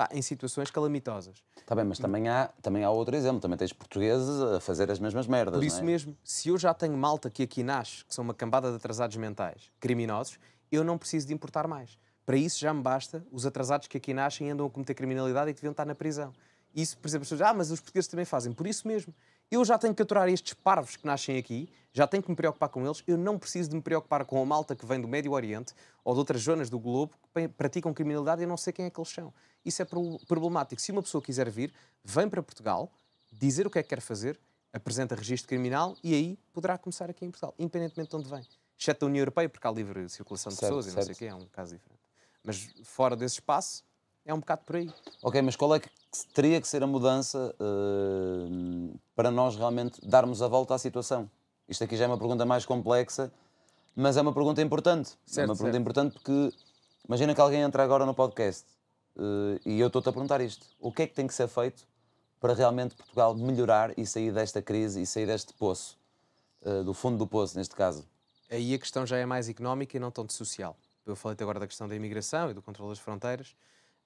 S2: pá, em situações calamitosas.
S1: Está bem, mas também há, também há outro exemplo. Também tens portugueses a fazer as mesmas merdas. Por é? isso é?
S2: mesmo, se eu já tenho malta que aqui nasce, que são uma cambada de atrasados mentais, criminosos, eu não preciso de importar mais. Para isso já me basta os atrasados que aqui nascem e andam a cometer criminalidade e que deviam estar na prisão. Isso, por exemplo, as pessoas, ah, mas os portugueses também fazem. Por isso mesmo, eu já tenho que aturar estes parvos que nascem aqui, já tenho que me preocupar com eles, eu não preciso de me preocupar com a malta que vem do Médio Oriente ou de outras zonas do globo que praticam criminalidade e eu não sei quem é que eles são. Isso é problemático. Se uma pessoa quiser vir, vem para Portugal, dizer o que é que quer fazer, apresenta registro criminal e aí poderá começar aqui em Portugal, independentemente de onde vem. Exceto da União Europeia, porque há livre circulação de certo, pessoas certo. e não sei o que, é um caso diferente. Mas
S1: fora desse espaço, é um bocado por aí. Ok, mas qual é que teria que ser a mudança uh, para nós realmente darmos a volta à situação? Isto aqui já é uma pergunta mais complexa, mas é uma pergunta importante. Certo, é uma pergunta certo. importante porque imagina que alguém entra agora no podcast uh, e eu estou-te a perguntar isto. O que é que tem que ser feito para realmente Portugal melhorar e sair desta crise e sair deste poço? Uh, do fundo do poço,
S2: neste caso. Aí a questão já é mais económica e não tanto social. Eu falei agora da questão da imigração e do controle das fronteiras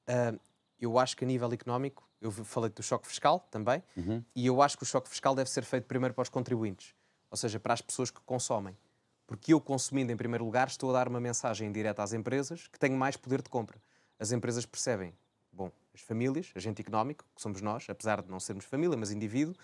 S2: uh, eu acho que a nível económico, eu falei do choque fiscal também, uhum. e eu acho que o choque fiscal deve ser feito primeiro para os contribuintes, ou seja, para as pessoas que consomem. Porque eu, consumindo em primeiro lugar, estou a dar uma mensagem direta às empresas que tenho mais poder de compra. As empresas percebem, bom, as famílias, agente económico, que somos nós, apesar de não sermos família, mas indivíduo,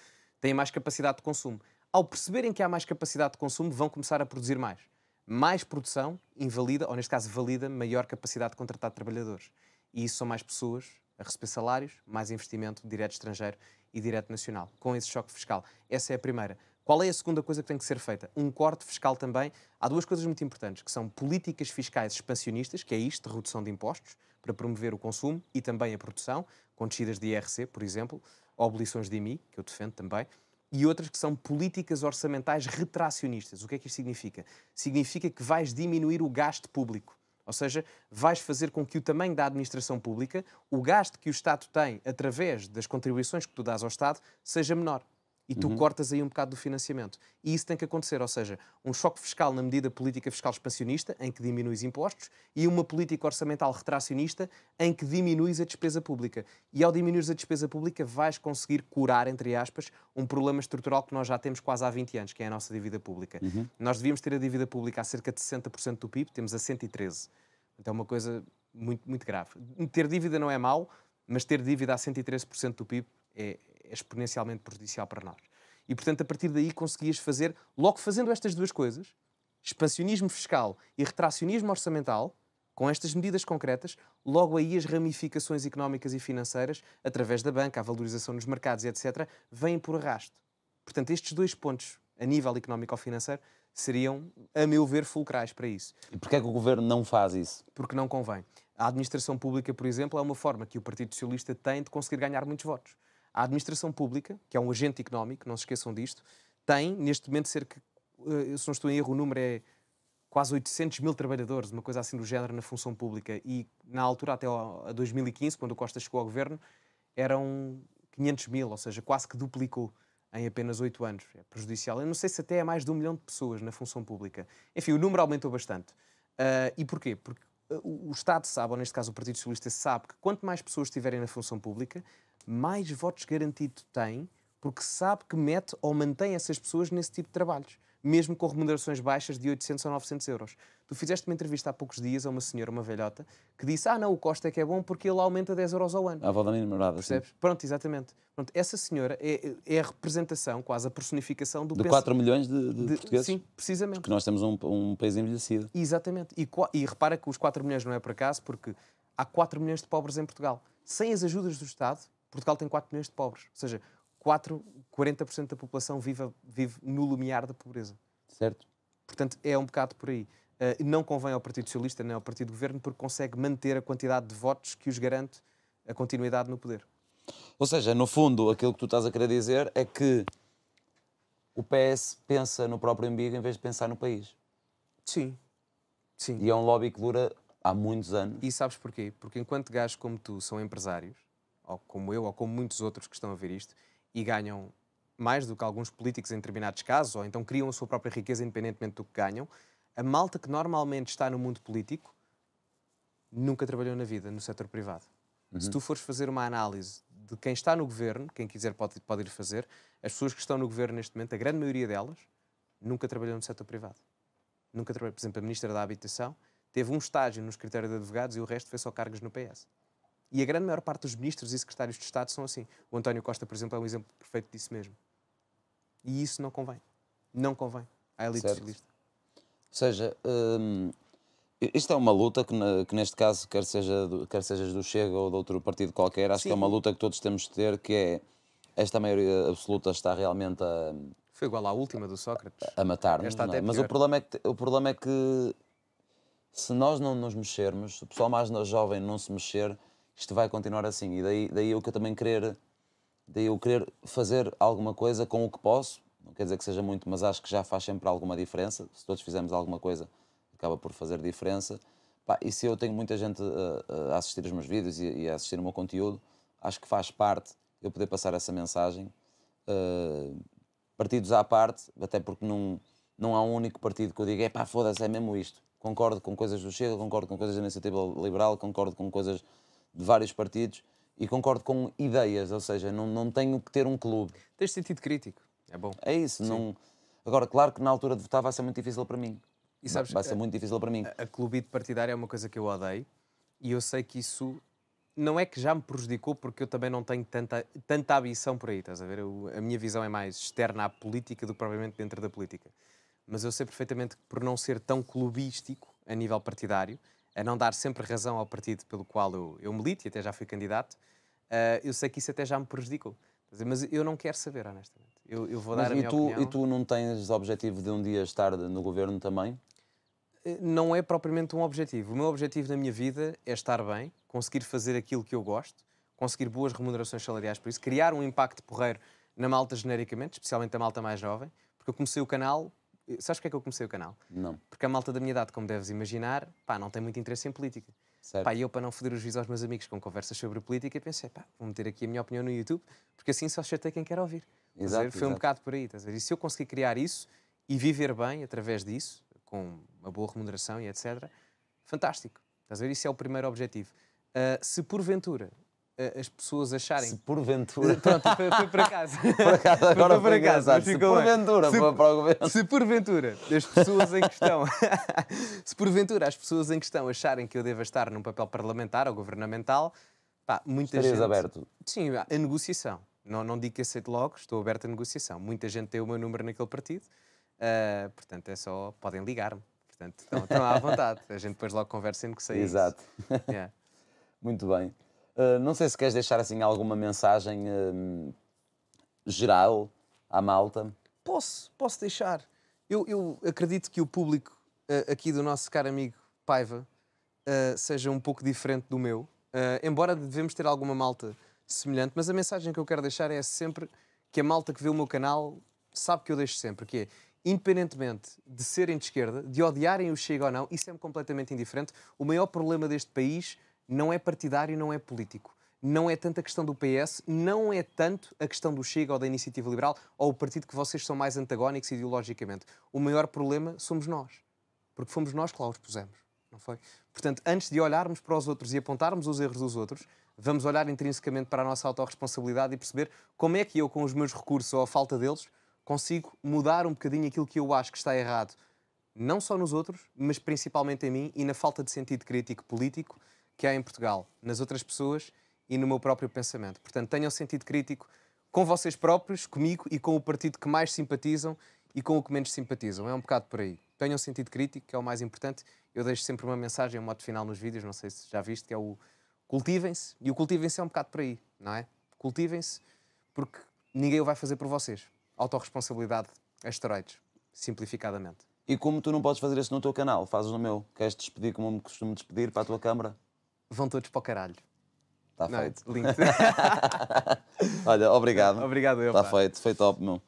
S2: têm mais capacidade de consumo. Ao perceberem que há mais capacidade de consumo, vão começar a produzir mais. Mais produção invalida, ou neste caso valida, maior capacidade de contratar trabalhadores. E isso são mais pessoas a receber salários, mais investimento direto estrangeiro e direto nacional, com esse choque fiscal. Essa é a primeira. Qual é a segunda coisa que tem que ser feita? Um corte fiscal também. Há duas coisas muito importantes, que são políticas fiscais expansionistas, que é isto, de redução de impostos, para promover o consumo e também a produção, com descidas de IRC, por exemplo, ou abolições de IMI, que eu defendo também, e outras que são políticas orçamentais retracionistas. O que é que isto significa? Significa que vais diminuir o gasto público. Ou seja, vais fazer com que o tamanho da administração pública, o gasto que o Estado tem através das contribuições que tu dás ao Estado, seja menor e tu uhum. cortas aí um bocado do financiamento. E isso tem que acontecer, ou seja, um choque fiscal na medida política fiscal expansionista, em que diminuis impostos, e uma política orçamental retracionista, em que diminuis a despesa pública. E ao diminuir a despesa pública, vais conseguir curar, entre aspas, um problema estrutural que nós já temos quase há 20 anos, que é a nossa dívida pública. Uhum. Nós devíamos ter a dívida pública a cerca de 60% do PIB, temos a 113%. Então é uma coisa muito, muito grave. Ter dívida não é mau, mas ter dívida a 113% do PIB é, é exponencialmente prejudicial para nós. E, portanto, a partir daí conseguias fazer, logo fazendo estas duas coisas, expansionismo fiscal e retracionismo orçamental, com estas medidas concretas, logo aí as ramificações económicas e financeiras, através da banca, a valorização nos mercados, etc., vêm por arrasto. Portanto, estes dois pontos, a nível económico ou financeiro, seriam, a meu ver, fulcrais para isso. E porquê é que o governo não faz isso? Porque não convém. A administração pública, por exemplo, é uma forma que o Partido Socialista tem de conseguir ganhar muitos votos. A administração pública, que é um agente económico, não se esqueçam disto, tem neste momento cerca, eh, se não estou em erro, o número é quase 800 mil trabalhadores, uma coisa assim do género, na função pública. E na altura, até a 2015, quando o Costa chegou ao governo, eram 500 mil, ou seja, quase que duplicou em apenas oito anos. É prejudicial. Eu não sei se até é mais de um milhão de pessoas na função pública. Enfim, o número aumentou bastante. Uh, e porquê? Porque eh, o Estado sabe, ou neste caso o Partido Socialista sabe, que quanto mais pessoas estiverem na função pública, mais votos garantido tem, porque sabe que mete ou mantém essas pessoas nesse tipo de trabalhos, mesmo com remunerações baixas de 800 a 900 euros. Tu fizeste uma entrevista há poucos dias a uma senhora, uma velhota, que disse: Ah, não, o Costa é que é bom porque ele aumenta 10 euros ao ano.
S1: A Valdana Enumerada, Percebes? Sim.
S2: Pronto, exatamente. Pronto, essa senhora é, é, a representação, quase a personificação do. De PS... 4 milhões
S1: de, de, de, portugueses? Sim, precisamente. Porque nós temos um, um país envelhecido.
S2: Exatamente. E, e repara que os 4 milhões não é por acaso, porque há 4 milhões de pobres em Portugal. Sem as ajudas do Estado, Portugal tem 4 milhões de pobres, ou seja, 4, 40% da população vive, vive no lumiar da pobreza. Certo. Portanto, é um bocado por aí. Uh, não convém ao Partido Socialista nem ao Partido do Governo porque consegue manter a quantidade de votos que os garante a continuidade no poder.
S1: Ou seja, no fundo, aquilo que tu estás a querer dizer é que o PS pensa no próprio umbigo em vez de pensar no país. Sim. Sim. E é um lobby que dura há muitos anos. E sabes
S2: porquê? Porque enquanto gajos como tu são empresários, ou como eu, ou como muitos outros que estão a ver isto, e ganham mais do que alguns políticos em determinados casos, ou então criam a sua própria riqueza independentemente do que ganham, a malta que normalmente está no mundo político nunca trabalhou na vida no setor privado. Uhum. Se tu fores fazer uma análise de quem está no governo, quem quiser pode, pode ir fazer, as pessoas que estão no governo neste momento, a grande maioria delas, nunca trabalhou no setor privado. Nunca trabalhou, por exemplo, a Ministra da Habitação teve um estágio no escritório de advogados e o resto foi só cargos no PS. E a grande maior parte dos ministros e secretários de Estado são assim. O António Costa, por exemplo, é um exemplo perfeito disso mesmo. E isso não convém. Não convém à elite certo. socialista.
S1: Ou seja, hum, isto é uma luta que, que, neste caso, quer seja, do, quer seja do Chega ou de outro partido qualquer, acho Sim. que é uma luta que todos temos de ter, que é esta maioria absoluta está realmente a... Foi igual à última do Sócrates. A matar-nos, é? é? Mas o problema é, que, o problema é que se nós não nos mexermos, se o pessoal mais jovem não se mexer, isto vai continuar assim. E daí, daí eu que eu também querer, daí eu querer fazer alguma coisa com o que posso, não quer dizer que seja muito, mas acho que já faz sempre alguma diferença. Se todos fizermos alguma coisa, acaba por fazer diferença. Pá, e se eu tenho muita gente a, eh, eh, a assistir os meus vídeos e, e, a assistir o meu conteúdo, acho que faz parte eu poder passar essa mensagem. Uh, partidos à parte, até porque não, não há um único partido que eu diga, é pá, foda-se, é mesmo isto. Concordo com coisas do Chega, concordo com coisas da Iniciativa Liberal, concordo com coisas de vários partidos e concordo com ideias, ou seja, não, não tenho que ter um clube. Tens sentido crítico, é bom. É isso. Não... Agora, claro que na altura de votar vai ser muito
S2: difícil para mim. E sabes, vai ser eh, muito difícil para mim. A, a de partidária é uma coisa que eu odeio e eu sei que isso não é que já me prejudicou, porque eu também não tenho tanta, tanta ambição por aí, estás a ver? Eu, a minha visão é mais externa à política do que propriamente dentro da política. Mas eu sei perfeitamente que por não ser tão clubístico a nível partidário, a não dar sempre razão ao partido pelo qual eu, eu milito e até já fui candidato, uh, eu sei que isso até já me prejudicou. Mas eu não quero saber, honestamente. Eu, eu vou Mas dar e minha tu, opinião. E
S1: tu não tens objetivo de um dia estar no governo também?
S2: Eh, não é propriamente um objetivo. O meu objetivo na minha vida é estar bem, conseguir fazer aquilo que eu gosto, conseguir boas remunerações salariais por isso, criar um impacto porreiro na malta genericamente, especialmente na malta mais jovem, porque eu comecei o canal Sabes porque é que eu comecei o canal? Não. Porque a malta da minha idade, como deves imaginar, pá, não tem muito interesse em política. Certo. Pá, e eu, para não foder os juízos aos meus amigos com conversas sobre política, pensei, pá, vou meter aqui a minha opinião no YouTube, porque assim só acertei quem quer ouvir. Exato, dizer, foi exato. um bocado por aí. Estás E se eu conseguir criar isso e viver bem através disso, com uma boa remuneração e etc., fantástico. Estás a ver? Isso é o primeiro objetivo. Uh, se porventura as pessoas acharem. Se porventura. Pronto, foi, para casa. Por acaso, (laughs) agora foi para casa. Se porventura, se, para, o governo. Se porventura as pessoas em questão. (laughs) se porventura as pessoas em questão acharem que eu deva estar num papel parlamentar ou governamental, pá, muita Estarias gente. aberto? Sim, a negociação. Não, não digo que aceito logo, estou aberto a negociação. Muita gente tem o meu número naquele partido, uh, portanto é só. podem ligar-me.
S1: Portanto, estão, à vontade.
S2: A gente depois logo conversa e que sair. Exato. Yeah.
S1: (laughs) Muito bem. Eh, não sei se queres deixar assim alguma mensagem uh, geral à malta.
S2: Posso, posso deixar. Eu, eu acredito que o público uh, aqui do nosso caro amigo Paiva eh, seja um pouco diferente do meu, embora devemos ter alguma malta semelhante, mas a mensagem que eu quero deixar é sempre que a malta que vê o meu canal sabe que eu deixo sempre, que é independentemente de serem de esquerda, de odiarem o Chega ou não, isso é-me completamente indiferente. O maior problema deste país não é partidário não é político. Não é tanto a questão do PS, não é tanto a questão do Chega ou da Iniciativa Liberal ou o partido que vocês são mais antagónicos ideologicamente. O maior problema somos nós. Porque fomos nós que lá os pusemos, não foi? Portanto, antes de olharmos para os outros e apontarmos os erros dos outros, vamos olhar intrinsecamente para a nossa autorresponsabilidade e perceber como é que eu, com os meus recursos ou a falta deles, consigo mudar um bocadinho aquilo que eu acho que está errado, não só nos outros, mas principalmente em mim e na falta de sentido crítico político que há em Portugal, nas outras pessoas e no meu próprio pensamento. Portanto, tenham sentido crítico com vocês próprios, comigo e com o partido que mais simpatizam e com o que menos simpatizam. É um bocado por aí. Tenham sentido crítico, que é o mais importante. Eu deixo sempre uma mensagem, um modo final nos vídeos, não sei se já viste, que é o cultivem-se. E o cultivem-se é um bocado por aí, não é? Cultivem-se porque ninguém o vai fazer por vocês. Autoresponsabilidade asteroides, simplificadamente.
S1: E como tu não podes fazer isso no teu canal, fazes no meu. Queres despedir como me costumo despedir para a tua câmara? vão
S2: todos para o caralho.
S1: Está feito. Lindo. (laughs) Olha, obrigado. Obrigado eu. Está feito, foi top, meu.